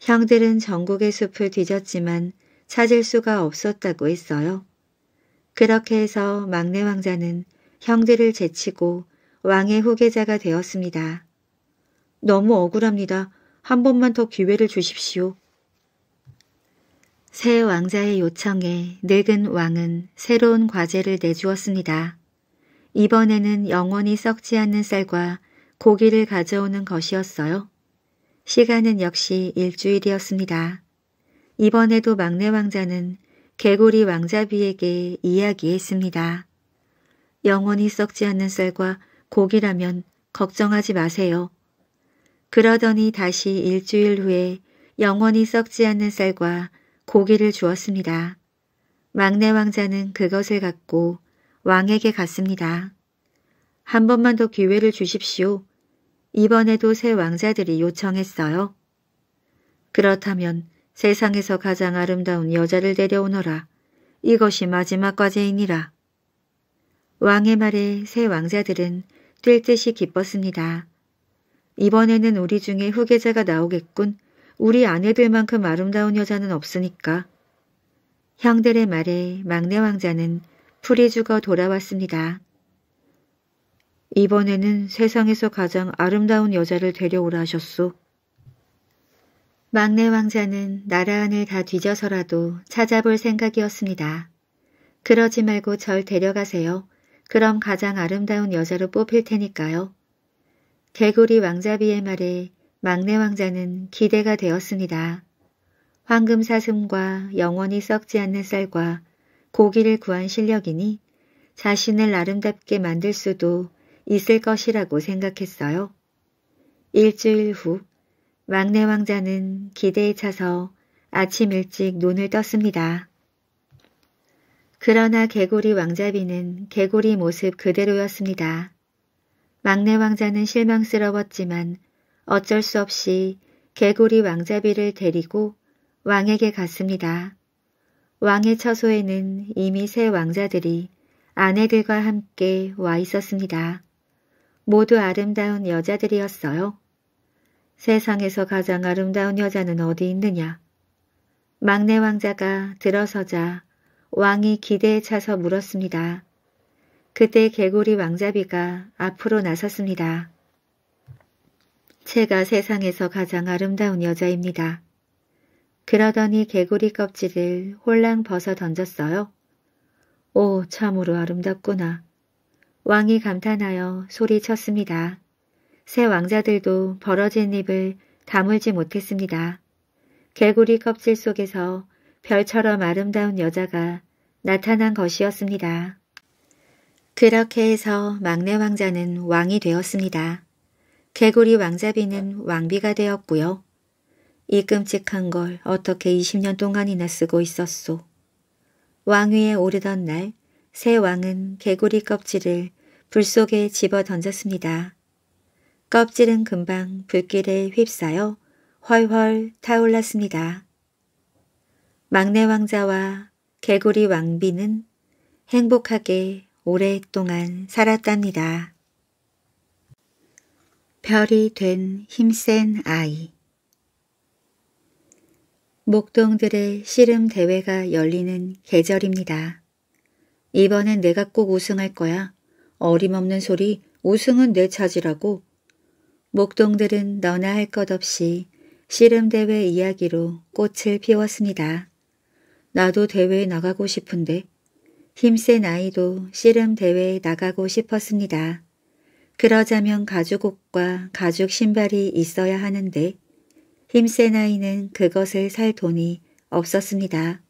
Speaker 1: 형들은 전국의 숲을 뒤졌지만 찾을 수가 없었다고 했어요. 그렇게 해서 막내 왕자는 형들을 제치고 왕의 후계자가 되었습니다. 너무 억울합니다. 한 번만 더 기회를 주십시오. 새 왕자의 요청에 늙은 왕은 새로운 과제를 내주었습니다. 이번에는 영원히 썩지 않는 쌀과 고기를 가져오는 것이었어요. 시간은 역시 일주일이었습니다. 이번에도 막내 왕자는 개구리 왕자비에게 이야기했습니다. 영원히 썩지 않는 쌀과 고기라면 걱정하지 마세요. 그러더니 다시 일주일 후에 영원히 썩지 않는 쌀과 고기를 주었습니다. 막내 왕자는 그것을 갖고 왕에게 갔습니다. 한 번만 더 기회를 주십시오. 이번에도 새 왕자들이 요청했어요. 그렇다면 세상에서 가장 아름다운 여자를 데려오너라. 이것이 마지막 과제이니라. 왕의 말에 새 왕자들은 뛸 듯이 기뻤습니다. 이번에는 우리 중에 후계자가 나오겠군. 우리 아내들만큼 아름다운 여자는 없으니까. 형들의 말에 막내 왕자는 풀이 죽어 돌아왔습니다. 이번에는 세상에서 가장 아름다운 여자를 데려오라 하셨소. 막내 왕자는 나라 안을 다 뒤져서라도 찾아볼 생각이었습니다. 그러지 말고 절 데려가세요. 그럼 가장 아름다운 여자로 뽑힐 테니까요. 개구리 왕자비의 말에 막내 왕자는 기대가 되었습니다. 황금 사슴과 영원히 썩지 않는 쌀과 고기를 구한 실력이니 자신을 아름답게 만들 수도 있을 것이라고 생각했어요. 일주일 후 막내 왕자는 기대에 차서 아침 일찍 눈을 떴습니다. 그러나 개구리 왕자비는 개구리 모습 그대로였습니다. 막내 왕자는 실망스러웠지만 어쩔 수 없이 개구리 왕자비를 데리고 왕에게 갔습니다. 왕의 처소에는 이미 세 왕자들이 아내들과 함께 와 있었습니다. 모두 아름다운 여자들이었어요. 세상에서 가장 아름다운 여자는 어디 있느냐? 막내 왕자가 들어서자 왕이 기대에 차서 물었습니다. 그때 개구리 왕자비가 앞으로 나섰습니다. 제가 세상에서 가장 아름다운 여자입니다. 그러더니 개구리 껍질을 홀랑 벗어 던졌어요. 오 참으로 아름답구나. 왕이 감탄하여 소리쳤습니다. 새 왕자들도 벌어진 입을 다물지 못했습니다. 개구리 껍질 속에서 별처럼 아름다운 여자가 나타난 것이었습니다. 그렇게 해서 막내 왕자는 왕이 되었습니다. 개구리 왕자비는 왕비가 되었고요. 이 끔찍한 걸 어떻게 20년 동안이나 쓰고 있었소. 왕위에 오르던 날 새 왕은 개구리 껍질을 불 속에 집어 던졌습니다. 껍질은 금방 불길에 휩싸여 훨훨 타올랐습니다. 막내 왕자와 개구리 왕비는 행복하게 오랫동안 살았답니다. 별이 된 힘센 아이 목동들의 씨름 대회가 열리는 계절입니다. 이번엔 내가 꼭 우승할 거야. 어림없는 소리 우승은 내 차지라고. 목동들은 너나 할 것 없이 씨름 대회 이야기로 꽃을 피웠습니다. 나도 대회에 나가고 싶은데 힘센 아이도 씨름 대회에 나가고 싶었습니다. 그러자면 가죽옷과 가죽 신발이 있어야 하는데 힘센 아이는 그것을 살 돈이 없었습니다.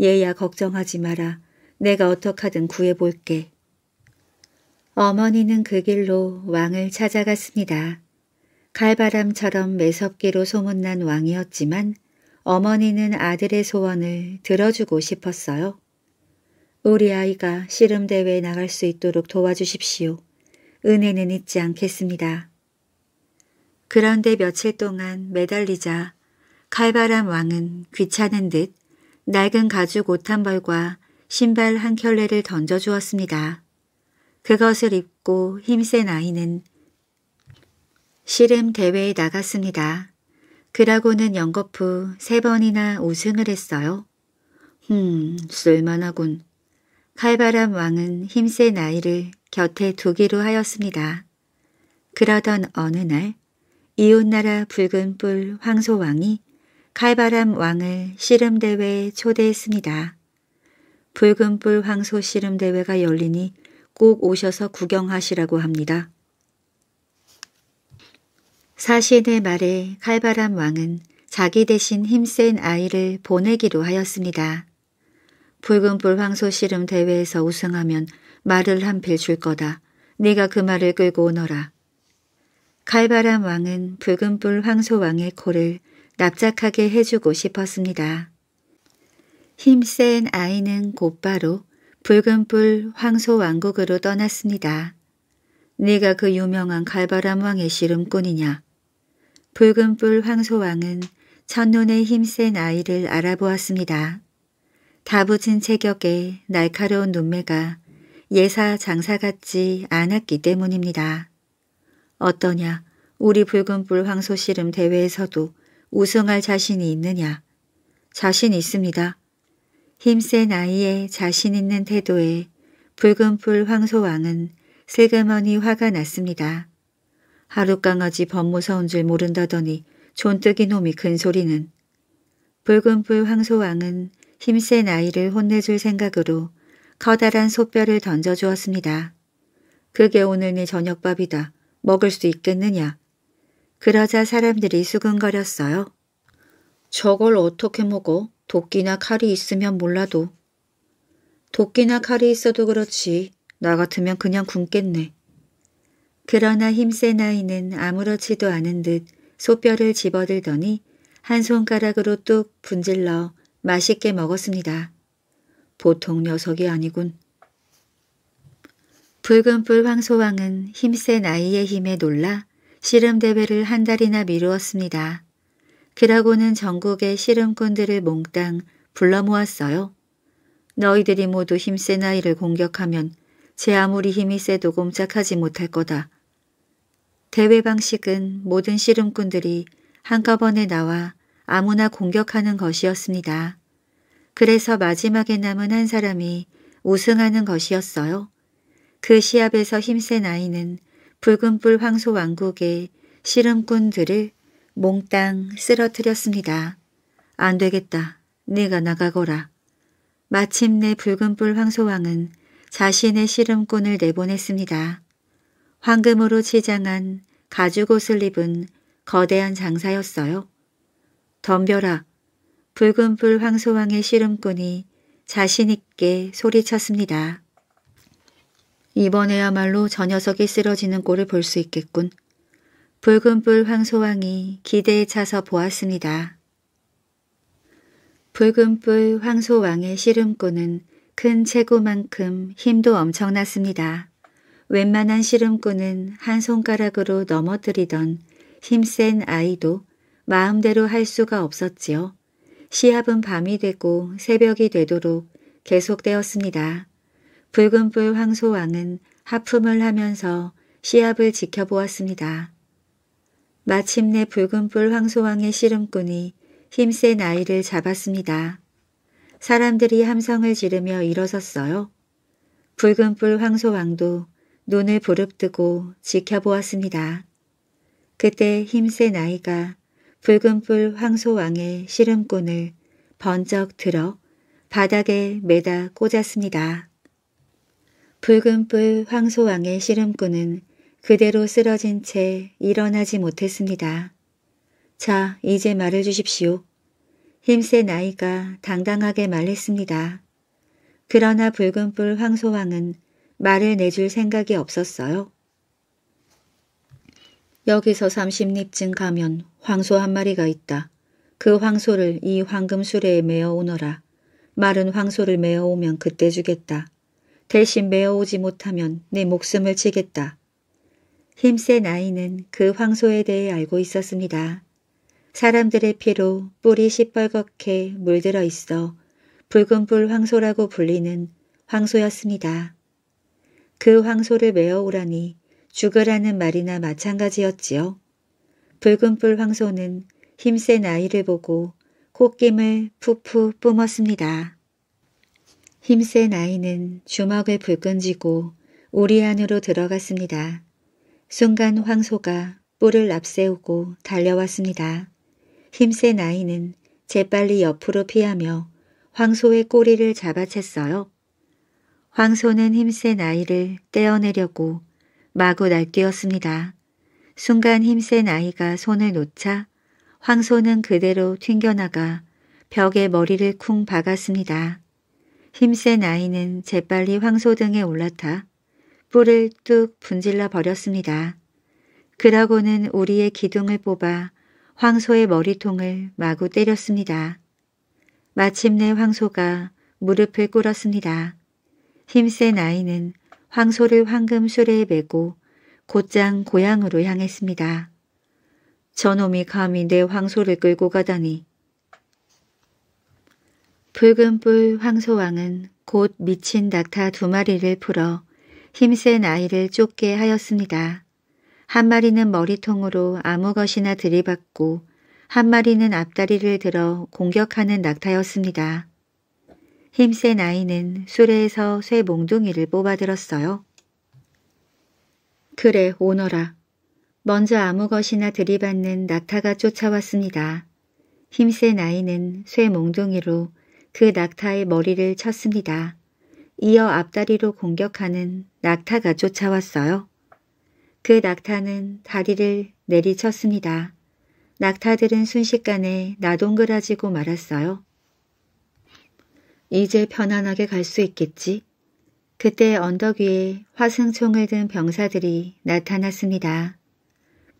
Speaker 1: 얘야 걱정하지 마라. 내가 어떡하든 구해볼게. 어머니는 그 길로 왕을 찾아갔습니다. 갈바람처럼 매섭기로 소문난 왕이었지만 어머니는 아들의 소원을 들어주고 싶었어요. 우리 아이가 씨름대회에 나갈 수 있도록 도와주십시오. 은혜는 잊지 않겠습니다. 그런데 며칠 동안 매달리자 칼바람 왕은 귀찮은 듯 낡은 가죽 옷 한 벌과 신발 한 켤레를 던져주었습니다. 그것을 입고 힘센 아이는 씨름 대회에 나갔습니다. 그라고는 연거푸 세 번이나 우승을 했어요. 음, 쓸만하군. 칼바람 왕은 힘센 아이를 곁에 두기로 하였습니다. 그러던 어느 날 이웃나라 붉은 뿔 황소왕이 칼바람 왕을 씨름대회에 초대했습니다. 붉은 뿔 황소 씨름대회가 열리니 꼭 오셔서 구경하시라고 합니다. 사신의 말에 칼바람 왕은 자기 대신 힘센 아이를 보내기로 하였습니다. 붉은 불 황소 씨름 대회에서 우승하면 말을 한 필 줄 거다. 네가 그 말을 끌고 오너라. 칼바람 왕은 붉은불 황소왕의 코를 납작하게 해주고 싶었습니다. 힘센 아이는 곧바로 붉은불 황소왕국으로 떠났습니다. 네가 그 유명한 갈바람 왕의 씨름꾼이냐. 붉은불 황소왕은 첫눈에 힘센 아이를 알아보았습니다. 다부진 체격에 날카로운 눈매가 예사 장사같지 않았기 때문입니다. 어떠냐? 우리 붉은불 황소씨름 대회에서도 우승할 자신이 있느냐? 자신 있습니다. 힘센 아이의 자신 있는 태도에 붉은불 황소왕은 슬그머니 화가 났습니다. 하룻강아지 범 무서운 줄 모른다더니 존뜨기 놈이 큰소리는 붉은불 황소왕은 힘센 아이를 혼내줄 생각으로 커다란 소뼈를 던져주었습니다. 그게 오늘 네 저녁밥이다. 먹을 수 있겠느냐. 그러자 사람들이 수근거렸어요. 저걸 어떻게 먹어? 도끼나 칼이 있으면 몰라도. 도끼나 칼이 있어도 그렇지. 나 같으면 그냥 굶겠네. 그러나 힘센 아이는 아무렇지도 않은 듯 소뼈를 집어들더니 한 손가락으로 뚝 분질러 맛있게 먹었습니다. 보통 녀석이 아니군. 붉은불 황소왕은 힘센 아이의 힘에 놀라 씨름 대회를 한 달이나 미루었습니다. 그러고는 전국의 씨름꾼들을 몽땅 불러 모았어요. 너희들이 모두 힘센 아이를 공격하면 제 아무리 힘이 세도 꼼짝하지 못할 거다. 대회 방식은 모든 씨름꾼들이 한꺼번에 나와 아무나 공격하는 것이었습니다. 그래서 마지막에 남은 한 사람이 우승하는 것이었어요. 그 시합에서 힘센 아이는 붉은불 황소 왕국의 씨름꾼들을 몽땅 쓰러뜨렸습니다. 안 되겠다. 네가 나가거라. 마침내 붉은불 황소왕은 자신의 씨름꾼을 내보냈습니다. 황금으로 치장한 가죽옷을 입은 거대한 장사였어요. 덤벼라. 붉은불 황소왕의 씨름꾼이 자신있게 소리쳤습니다. 이번에야말로 저 녀석이 쓰러지는 꼴을 볼 수 있겠군. 붉은불 황소왕이 기대에 차서 보았습니다. 붉은불 황소왕의 씨름꾼은 큰 체구만큼 힘도 엄청났습니다. 웬만한 씨름꾼은 한 손가락으로 넘어뜨리던 힘센 아이도 마음대로 할 수가 없었지요. 시합은 밤이 되고 새벽이 되도록 계속되었습니다. 붉은불 황소왕은 하품을 하면서 시합을 지켜보았습니다. 마침내 붉은불 황소왕의 씨름꾼이 힘센 아이를 잡았습니다. 사람들이 함성을 지르며 일어섰어요. 붉은불 황소왕도 눈을 부릅뜨고 지켜보았습니다. 그때 힘센 아이가 붉은불 황소왕의 씨름꾼을 번쩍 들어 바닥에 매다 꽂았습니다. 붉은 뿔 황소왕의 씨름꾼은 그대로 쓰러진 채 일어나지 못했습니다. 자, 이제 말을 주십시오. 힘센 아이가 당당하게 말했습니다. 그러나 붉은 뿔 황소왕은 말을 내줄 생각이 없었어요. 여기서 30리쯤 가면 황소 한 마리가 있다. 그 황소를 이 황금 수레에 메어 오너라. 마른 황소를 메어 오면 그때 주겠다. 대신 메어오지 못하면 내 목숨을 치겠다 힘센 아이는 그 황소에 대해 알고 있었습니다. 사람들의 피로 뿔이 시뻘겋게 물들어 있어 붉은불 황소라고 불리는 황소였습니다. 그 황소를 메어오라니 죽으라는 말이나 마찬가지였지요. 붉은불 황소는 힘센 아이를 보고 콧김을 푹푹 뿜었습니다. 힘센 아이는 주먹을 불끈쥐고 우리 안으로 들어갔습니다. 순간 황소가 뿔을 앞세우고 달려왔습니다. 힘센 아이는 재빨리 옆으로 피하며 황소의 꼬리를 잡아챘어요. 황소는 힘센 아이를 떼어내려고 마구 날뛰었습니다. 순간 힘센 아이가 손을 놓자 황소는 그대로 튕겨나가 벽에 머리를 쿵 박았습니다. 힘센 아이는 재빨리 황소등에 올라타 뿔을 뚝 분질러 버렸습니다. 그러고는 우리의 기둥을 뽑아 황소의 머리통을 마구 때렸습니다. 마침내 황소가 무릎을 꿇었습니다. 힘센 아이는 황소를 황금 수레에 메고 곧장 고향으로 향했습니다. 저놈이 감히 내 황소를 끌고 가다니 붉은 뿔 황소왕은 곧 미친 낙타 두 마리를 풀어 힘센 아이를 쫓게 하였습니다. 한 마리는 머리통으로 아무 것이나 들이받고 한 마리는 앞다리를 들어 공격하는 낙타였습니다. 힘센 아이는 수레에서 쇠 몽둥이를 뽑아들었어요. 그래 오너라. 먼저 아무 것이나 들이받는 낙타가 쫓아왔습니다. 힘센 아이는 쇠 몽둥이로 그 낙타의 머리를 쳤습니다. 이어 앞다리로 공격하는 낙타가 쫓아왔어요. 그 낙타는 다리를 내리쳤습니다. 낙타들은 순식간에 나동그라지고 말았어요. 이제 편안하게 갈 수 있겠지? 그때 언덕 위에 화승총을 든 병사들이 나타났습니다.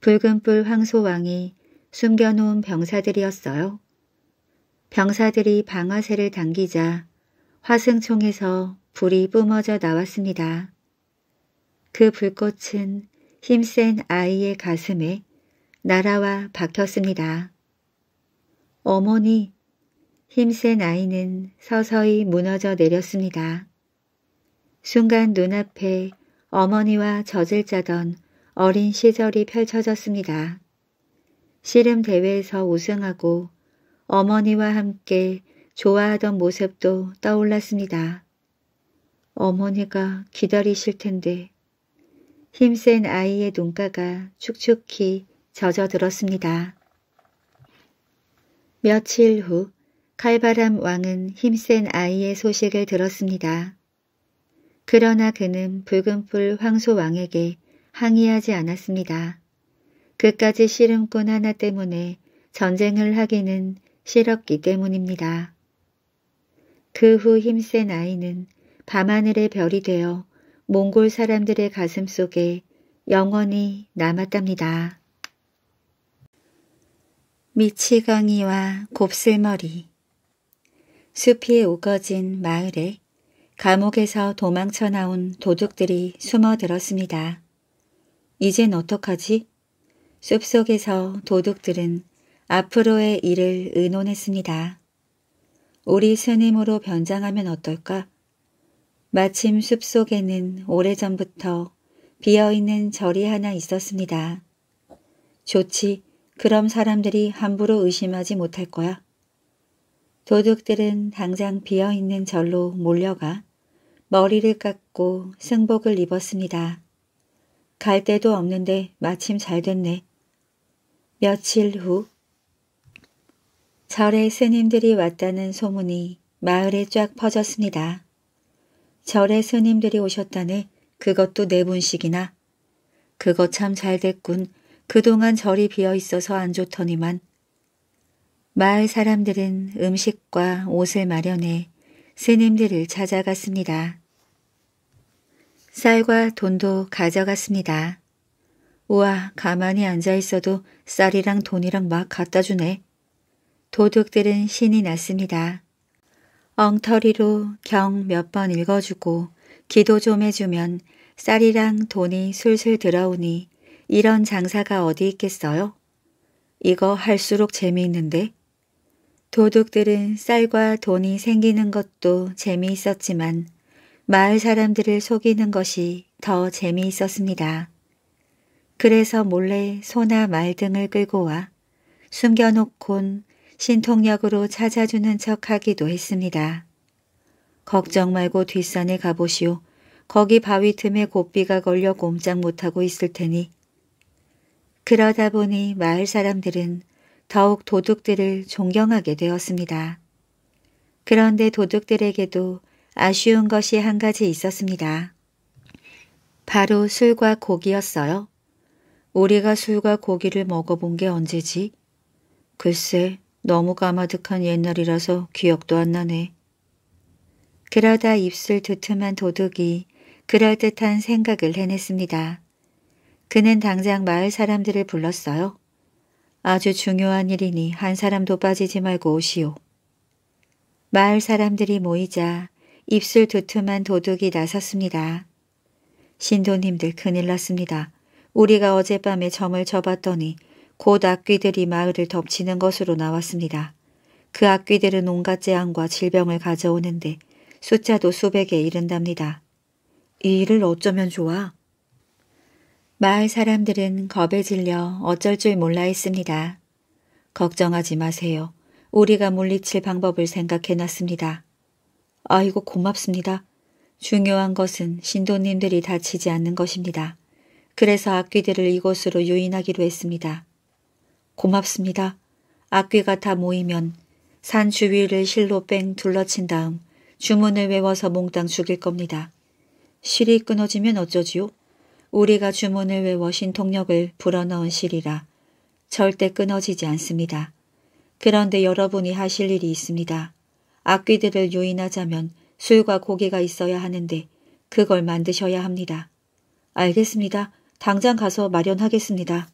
Speaker 1: 붉은 불 황소왕이 숨겨놓은 병사들이었어요. 병사들이 방아쇠를 당기자 화승총에서 불이 뿜어져 나왔습니다. 그 불꽃은 힘센 아이의 가슴에 날아와 박혔습니다. 어머니, 힘센 아이는 서서히 무너져 내렸습니다. 순간 눈앞에 어머니와 젖을 짜던 어린 시절이 펼쳐졌습니다. 씨름 대회에서 우승하고 어머니와 함께 좋아하던 모습도 떠올랐습니다. 어머니가 기다리실 텐데 힘센 아이의 눈가가 축축히 젖어들었습니다. 며칠 후 칼바람 왕은 힘센 아이의 소식을 들었습니다. 그러나 그는 붉은풀 황소 왕에게 항의하지 않았습니다. 그까지 씨름꾼 하나 때문에 전쟁을 하기는 실었기 때문입니다. 그 후 힘센 아이는 밤하늘의 별이 되어 몽골 사람들의 가슴 속에 영원히 남았답니다. 미치광이와 곱슬머리 숲이 우거진 마을에 감옥에서 도망쳐 나온 도둑들이 숨어들었습니다. 이젠 어떡하지? 숲속에서 도둑들은 앞으로의 일을 의논했습니다. 우리 스님으로 변장하면 어떨까? 마침 숲속에는 오래전부터 비어있는 절이 하나 있었습니다. 좋지, 그럼 사람들이 함부로 의심하지 못할 거야. 도둑들은 당장 비어있는 절로 몰려가 머리를 깎고 승복을 입었습니다. 갈 데도 없는데 마침 잘 됐네. 며칠 후 절에 스님들이 왔다는 소문이 마을에 쫙 퍼졌습니다. 절에 스님들이 오셨다네 그것도 네 분씩이나. 그거 참잘 됐군. 그동안 절이 비어 있어서 안 좋더니만. 마을 사람들은 음식과 옷을 마련해 스님들을 찾아갔습니다. 쌀과 돈도 가져갔습니다. 우와 가만히 앉아 있어도 쌀이랑 돈이랑 막 갖다 주네. 도둑들은 신이 났습니다. 엉터리로 경 몇 번 읽어주고 기도 좀 해주면 쌀이랑 돈이 술술 들어오니 이런 장사가 어디 있겠어요? 이거 할수록 재미있는데? 도둑들은 쌀과 돈이 생기는 것도 재미있었지만 마을 사람들을 속이는 것이 더 재미있었습니다. 그래서 몰래 소나 말 등을 끌고 와 숨겨놓곤 신통약으로 찾아주는 척하기도 했습니다. 걱정 말고 뒷산에 가보시오. 거기 바위 틈에 고삐가 걸려 꼼짝 못하고 있을 테니. 그러다 보니 마을 사람들은 더욱 도둑들을 존경하게 되었습니다. 그런데 도둑들에게도 아쉬운 것이 한 가지 있었습니다. 바로 술과 고기였어요. 우리가 술과 고기를 먹어본 게 언제지? 글쎄, 너무 까마득한 옛날이라서 기억도 안 나네. 그러다 입술 두툼한 도둑이 그럴듯한 생각을 해냈습니다. 그는 당장 마을 사람들을 불렀어요. 아주 중요한 일이니 한 사람도 빠지지 말고 오시오. 마을 사람들이 모이자 입술 두툼한 도둑이 나섰습니다. 신도님들 큰일 났습니다. 우리가 어젯밤에 점을 접었더니 곧 악귀들이 마을을 덮치는 것으로 나왔습니다. 그 악귀들은 온갖 재앙과 질병을 가져오는데 숫자도 수백에 이른답니다. 이 일을 어쩌면 좋아? 마을 사람들은 겁에 질려 어쩔 줄 몰라 했습니다. 걱정하지 마세요. 우리가 물리칠 방법을 생각해놨습니다. 아이고 고맙습니다. 중요한 것은 신도님들이 다치지 않는 것입니다. 그래서 악귀들을 이곳으로 유인하기로 했습니다. 고맙습니다. 악귀가 다 모이면 산 주위를 실로 뺑 둘러친 다음 주문을 외워서 몽땅 죽일 겁니다. 실이 끊어지면 어쩌지요? 우리가 주문을 외워 신통력을 불어넣은 실이라 절대 끊어지지 않습니다. 그런데 여러분이 하실 일이 있습니다. 악귀들을 유인하자면 술과 고기가 있어야 하는데 그걸 만드셔야 합니다. 알겠습니다. 당장 가서 마련하겠습니다.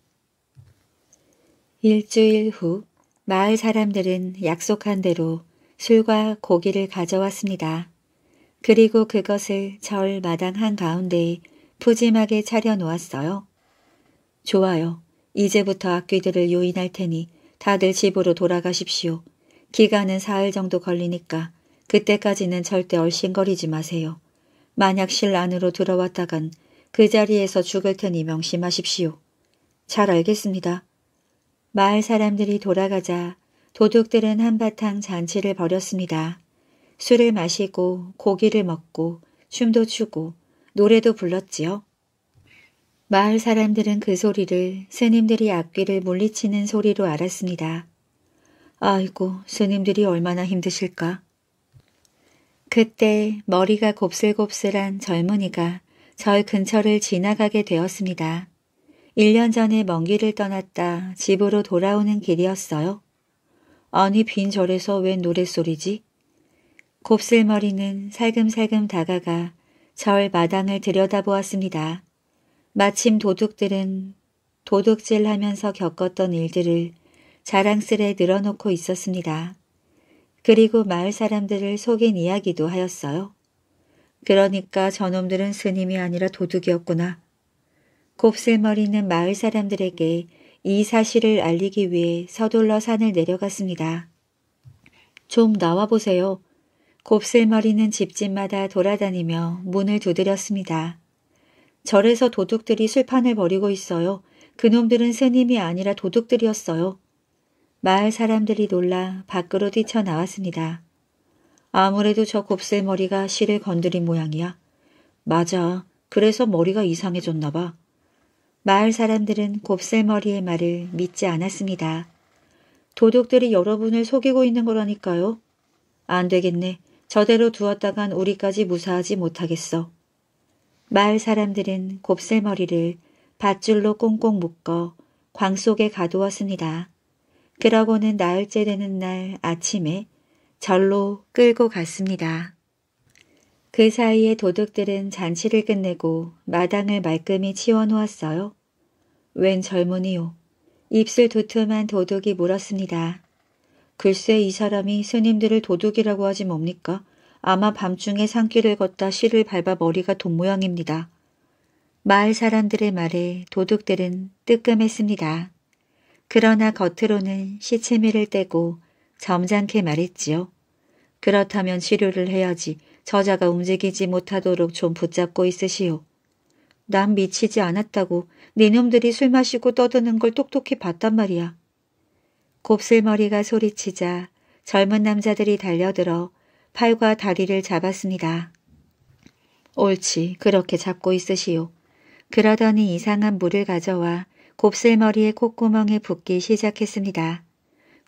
Speaker 1: 일주일 후 마을 사람들은 약속한 대로 술과 고기를 가져왔습니다. 그리고 그것을 절 마당 한가운데에 푸짐하게 차려놓았어요. 좋아요. 이제부터 악귀들을 요인할 테니 다들 집으로 돌아가십시오. 기간은 사흘 정도 걸리니까 그때까지는 절대 얼씬거리지 마세요. 만약 실 안으로 들어왔다간 그 자리에서 죽을 테니 명심하십시오. 잘 알겠습니다. 마을 사람들이 돌아가자 도둑들은 한바탕 잔치를 벌였습니다. 술을 마시고 고기를 먹고 춤도 추고 노래도 불렀지요. 마을 사람들은 그 소리를 스님들이 악귀를 물리치는 소리로 알았습니다. 아이고 스님들이 얼마나 힘드실까. 그때 머리가 곱슬곱슬한 젊은이가 절 근처를 지나가게 되었습니다. 1년 전에 먼 길을 떠났다 집으로 돌아오는 길이었어요. 아니 빈 절에서 웬 노랫소리지? 곱슬머리는 살금살금 다가가 절 마당을 들여다보았습니다. 마침 도둑들은 도둑질하면서 겪었던 일들을 자랑스레 늘어놓고 있었습니다. 그리고 마을 사람들을 속인 이야기도 하였어요. 그러니까 저놈들은 스님이 아니라 도둑이었구나. 곱슬머리 있는 마을 사람들에게 이 사실을 알리기 위해 서둘러 산을 내려갔습니다. 좀 나와 보세요. 곱슬머리는 집집마다 돌아다니며 문을 두드렸습니다. 절에서 도둑들이 술판을 벌이고 있어요. 그놈들은 스님이 아니라 도둑들이었어요. 마을 사람들이 놀라 밖으로 뛰쳐나왔습니다. 아무래도 저 곱슬머리가 실을 건드린 모양이야. 맞아. 그래서 머리가 이상해졌나 봐. 마을 사람들은 곱슬머리의 말을 믿지 않았습니다. 도둑들이 여러분을 속이고 있는 거라니까요. 안 되겠네. 저대로 두었다간 우리까지 무사하지 못하겠어. 마을 사람들은 곱슬머리를 밧줄로 꽁꽁 묶어 광 속에 가두었습니다. 그러고는 나흘째 되는 날 아침에 절로 끌고 갔습니다. 그 사이에 도둑들은 잔치를 끝내고 마당을 말끔히 치워놓았어요. 웬 젊은이요. 입술 두툼한 도둑이 물었습니다. 글쎄 이 사람이 스님들을 도둑이라고 하지 뭡니까? 아마 밤중에 산길을 걷다 실을 밟아 머리가 돈 모양입니다. 마을 사람들의 말에 도둑들은 뜨끔했습니다. 그러나 겉으로는 시체미를 떼고 점잖게 말했지요. 그렇다면 치료를 해야지 저자가 움직이지 못하도록 좀 붙잡고 있으시오. 난 미치지 않았다고 네놈들이 술 마시고 떠드는 걸 똑똑히 봤단 말이야. 곱슬머리가 소리치자 젊은 남자들이 달려들어 팔과 다리를 잡았습니다. 옳지, 그렇게 잡고 있으시오. 그러더니 이상한 물을 가져와 곱슬머리의 콧구멍에 붓기 시작했습니다.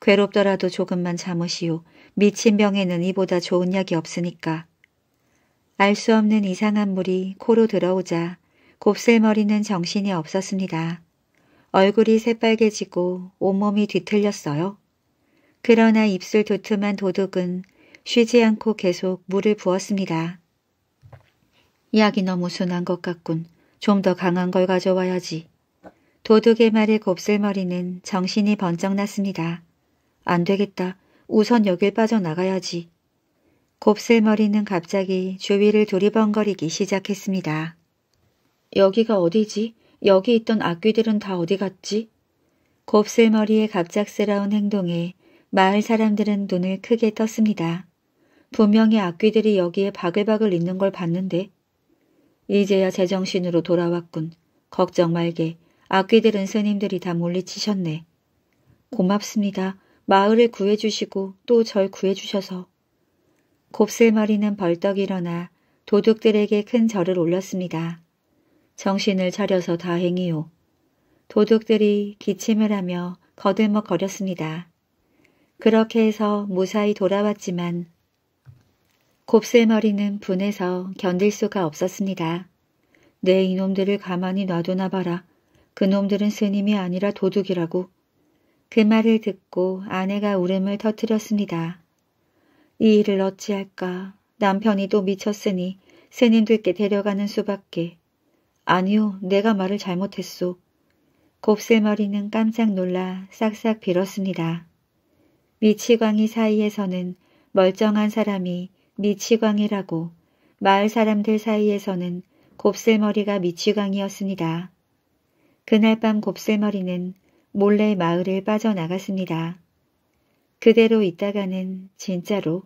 Speaker 1: 괴롭더라도 조금만 참으시오. 미친 병에는 이보다 좋은 약이 없으니까. 알 수 없는 이상한 물이 코로 들어오자 곱슬머리는 정신이 없었습니다. 얼굴이 새빨개지고 온몸이 뒤틀렸어요. 그러나 입술 두툼한 도둑은 쉬지 않고 계속 물을 부었습니다. 약이 너무 순한 것 같군. 좀 더 강한 걸 가져와야지. 도둑의 말에 곱슬머리는 정신이 번쩍 났습니다. 안 되겠다. 우선 여길 빠져나가야지. 곱슬머리는 갑자기 주위를 두리번거리기 시작했습니다. 여기가 어디지? 여기 있던 악귀들은 다 어디 갔지? 곱슬머리의 갑작스러운 행동에 마을 사람들은 눈을 크게 떴습니다. 분명히 악귀들이 여기에 바글바글 있는 걸 봤는데 이제야 제정신으로 돌아왔군. 걱정 말게. 악귀들은 스님들이 다 몰리치셨네. 고맙습니다. 마을을 구해주시고 또 절 구해주셔서. 곱슬머리는 벌떡 일어나 도둑들에게 큰 절을 올렸습니다. 정신을 차려서 다행이요. 도둑들이 기침을 하며 거들먹거렸습니다. 그렇게 해서 무사히 돌아왔지만 곱슬머리는 분해서 견딜 수가 없었습니다. 내 네, 이놈들을 가만히 놔두나 봐라. 그놈들은 스님이 아니라 도둑이라고. 그 말을 듣고 아내가 울음을 터뜨렸습니다. 이 일을 어찌할까. 남편이 또 미쳤으니 스님들께 데려가는 수밖에. 아니요, 내가 말을 잘못했소. 곱새머리는 깜짝 놀라 싹싹 빌었습니다. 미치광이 사이에서는 멀쩡한 사람이 미치광이라고 마을 사람들 사이에서는 곱슬머리가 미치광이었습니다. 그날 밤 곱슬머리는 몰래 마을을 빠져나갔습니다. 그대로 있다가는 진짜로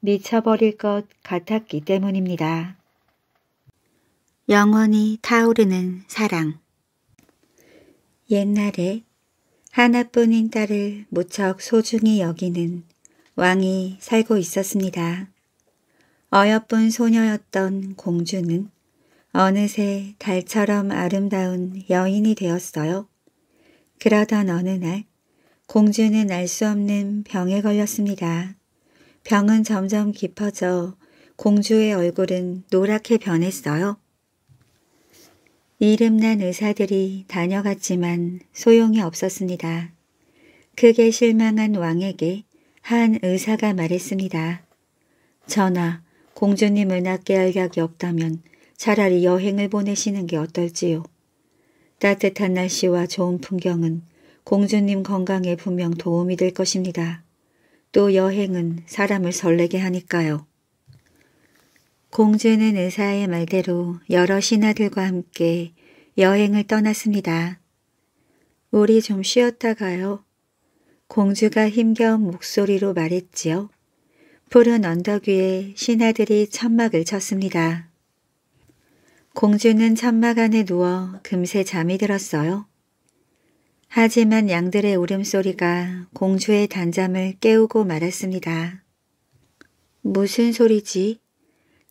Speaker 1: 미쳐버릴 것 같았기 때문입니다. 영원히 타오르는 사랑. 옛날에 하나뿐인 딸을 무척 소중히 여기는 왕이 살고 있었습니다. 어여쁜 소녀였던 공주는 어느새 달처럼 아름다운 여인이 되었어요. 그러던 어느 날 공주는 알 수 없는 병에 걸렸습니다. 병은 점점 깊어져 공주의 얼굴은 노랗게 변했어요. 이름난 의사들이 다녀갔지만 소용이 없었습니다. 크게 실망한 왕에게 한 의사가 말했습니다. 전하, 공주님은 아깨할 약이 없다면 차라리 여행을 보내시는 게 어떨지요. 따뜻한 날씨와 좋은 풍경은 공주님 건강에 분명 도움이 될 것입니다. 또 여행은 사람을 설레게 하니까요. 공주는 의사의 말대로 여러 신하들과 함께 여행을 떠났습니다. 우리 좀 쉬었다 가요. 공주가 힘겨운 목소리로 말했지요. 푸른 언덕 위에 신하들이 천막을 쳤습니다. 공주는 천막 안에 누워 금세 잠이 들었어요. 하지만 양들의 울음소리가 공주의 단잠을 깨우고 말았습니다. 무슨 소리지?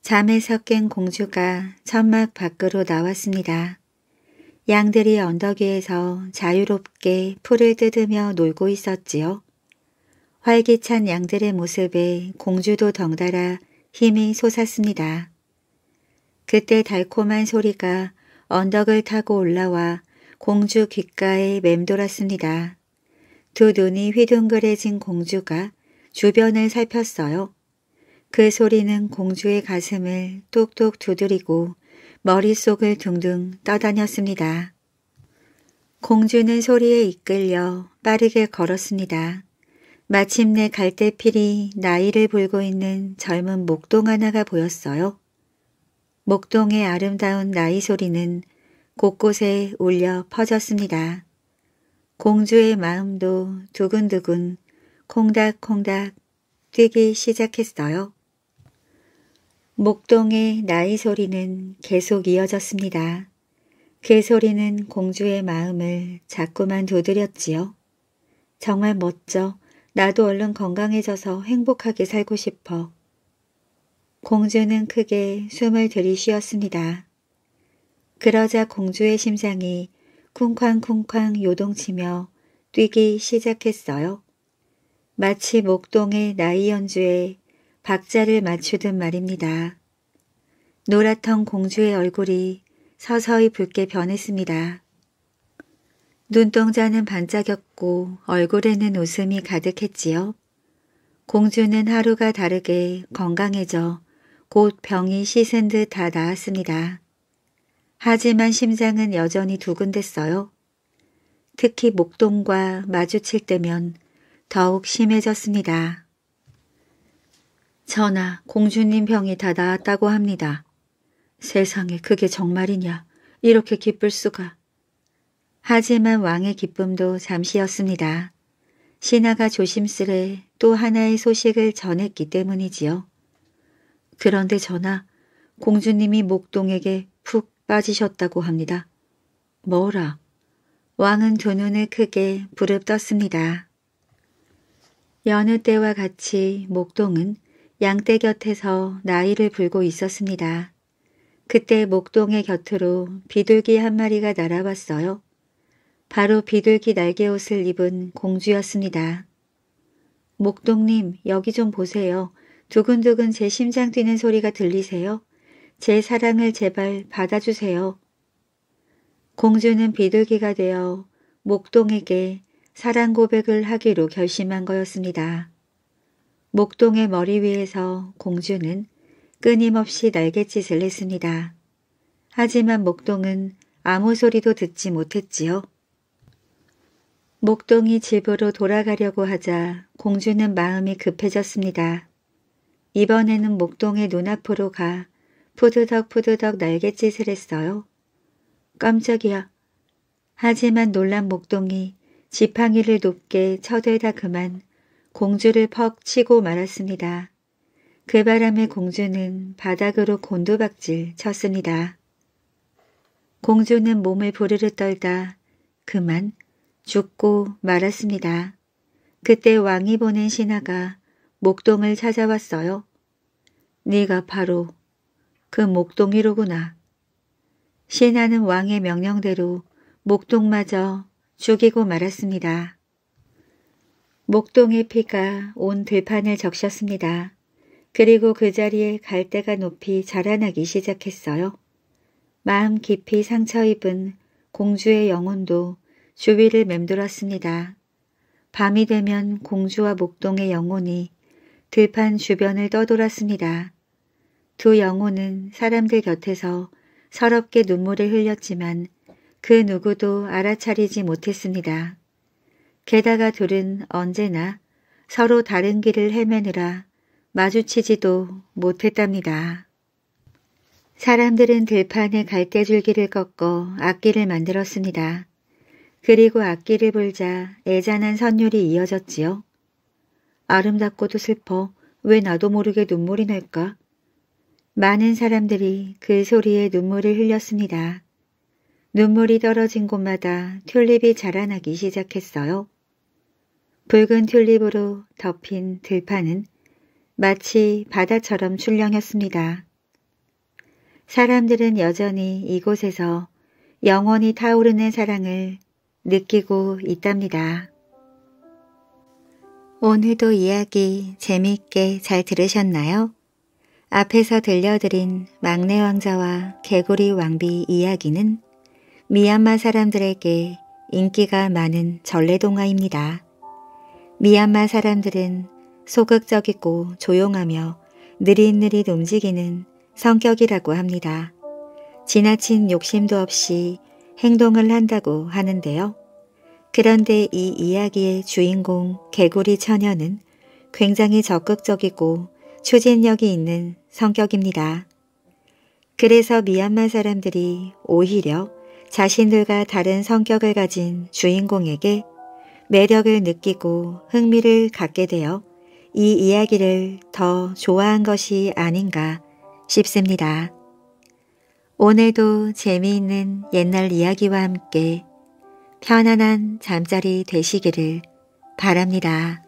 Speaker 1: 잠에서 깬 공주가 천막 밖으로 나왔습니다. 양들이 언덕 위에서 자유롭게 풀을 뜯으며 놀고 있었지요. 활기찬 양들의 모습에 공주도 덩달아 힘이 솟았습니다. 그때 달콤한 소리가 언덕을 타고 올라와 공주 귓가에 맴돌았습니다. 두 눈이 휘둥그레진 공주가 주변을 살폈어요. 그 소리는 공주의 가슴을 뚝뚝 두드리고 머릿속을 둥둥 떠다녔습니다. 공주는 소리에 이끌려 빠르게 걸었습니다. 마침내 갈대필이 나이를 불고 있는 젊은 목동 하나가 보였어요. 목동의 아름다운 나이 소리는 곳곳에 울려 퍼졌습니다. 공주의 마음도 두근두근 콩닥콩닥 뛰기 시작했어요. 목동의 나이 소리는 계속 이어졌습니다. 개 그 소리는 공주의 마음을 자꾸만 두드렸지요. 정말 멋져. 나도 얼른 건강해져서 행복하게 살고 싶어. 공주는 크게 숨을 들이쉬었습니다. 그러자 공주의 심장이 쿵쾅쿵쾅 요동치며 뛰기 시작했어요. 마치 목동의 나이 연주에 박자를 맞추듯 말입니다. 노랗던 공주의 얼굴이 서서히 붉게 변했습니다. 눈동자는 반짝였고 얼굴에는 웃음이 가득했지요. 공주는 하루가 다르게 건강해져 곧 병이 씻은 듯 다 나았습니다. 하지만 심장은 여전히 두근댔어요. 특히 목동과 마주칠 때면 더욱 심해졌습니다. 전하, 공주님 병이 다 나았다고 합니다. 세상에 그게 정말이냐. 이렇게 기쁠 수가. 하지만 왕의 기쁨도 잠시였습니다. 신하가 조심스레 또 하나의 소식을 전했기 때문이지요. 그런데 전하, 공주님이 목동에게 푹 빠지셨다고 합니다. 뭐라? 왕은 두 눈을 크게 부릅떴습니다. 여느 때와 같이 목동은 양떼 곁에서 나이를 불고 있었습니다. 그때 목동의 곁으로 비둘기 한 마리가 날아왔어요. 바로 비둘기 날개옷을 입은 공주였습니다. 목동님 여기 좀 보세요. 두근두근 제 심장 뛰는 소리가 들리세요? 제 사랑을 제발 받아주세요. 공주는 비둘기가 되어 목동에게 사랑 고백을 하기로 결심한 거였습니다. 목동의 머리 위에서 공주는 끊임없이 날갯짓을 했습니다. 하지만 목동은 아무 소리도 듣지 못했지요. 목동이 집으로 돌아가려고 하자 공주는 마음이 급해졌습니다. 이번에는 목동의 눈앞으로 가 푸드덕푸드덕 날갯짓을 했어요. 깜짝이야. 하지만 놀란 목동이 지팡이를 높게 쳐들다 그만 공주를 퍽 치고 말았습니다. 그 바람에 공주는 바닥으로 곤두박질 쳤습니다. 공주는 몸을 부르르 떨다 그만 죽고 말았습니다. 그때 왕이 보낸 신하가 목동을 찾아왔어요. 네가 바로 그 목동이로구나. 신하는 왕의 명령대로 목동마저 죽이고 말았습니다. 목동의 피가 온 들판을 적셨습니다. 그리고 그 자리에 갈대가 높이 자라나기 시작했어요. 마음 깊이 상처 입은 공주의 영혼도 주위를 맴돌았습니다. 밤이 되면 공주와 목동의 영혼이 들판 주변을 떠돌았습니다. 두 영혼은 사람들 곁에서 서럽게 눈물을 흘렸지만 그 누구도 알아차리지 못했습니다. 게다가 둘은 언제나 서로 다른 길을 헤매느라 마주치지도 못했답니다. 사람들은 들판에 갈대줄기를 꺾어 악기를 만들었습니다. 그리고 악기를 불자 애잔한 선율이 이어졌지요. 아름답고도 슬퍼 왜 나도 모르게 눈물이 날까? 많은 사람들이 그 소리에 눈물을 흘렸습니다. 눈물이 떨어진 곳마다 튤립이 자라나기 시작했어요. 붉은 튤립으로 덮인 들판은 마치 바다처럼 출렁였습니다. 사람들은 여전히 이곳에서 영원히 타오르는 사랑을 느끼고 있답니다. 오늘도 이야기 재미있게 잘 들으셨나요? 앞에서 들려드린 막내 왕자와 개구리 왕비 이야기는 미얀마 사람들에게 인기가 많은 전래동화입니다. 미얀마 사람들은 소극적이고 조용하며 느릿느릿 움직이는 성격이라고 합니다. 지나친 욕심도 없이 행동을 한다고 하는데요. 그런데 이 이야기의 주인공 개구리 처녀는 굉장히 적극적이고 추진력이 있는 성격입니다. 그래서 미얀마 사람들이 오히려 자신들과 다른 성격을 가진 주인공에게 매력을 느끼고 흥미를 갖게 되어 이 이야기를 더 좋아한 것이 아닌가 싶습니다. 오늘도 재미있는 옛날 이야기와 함께 편안한 잠자리 되시기를 바랍니다.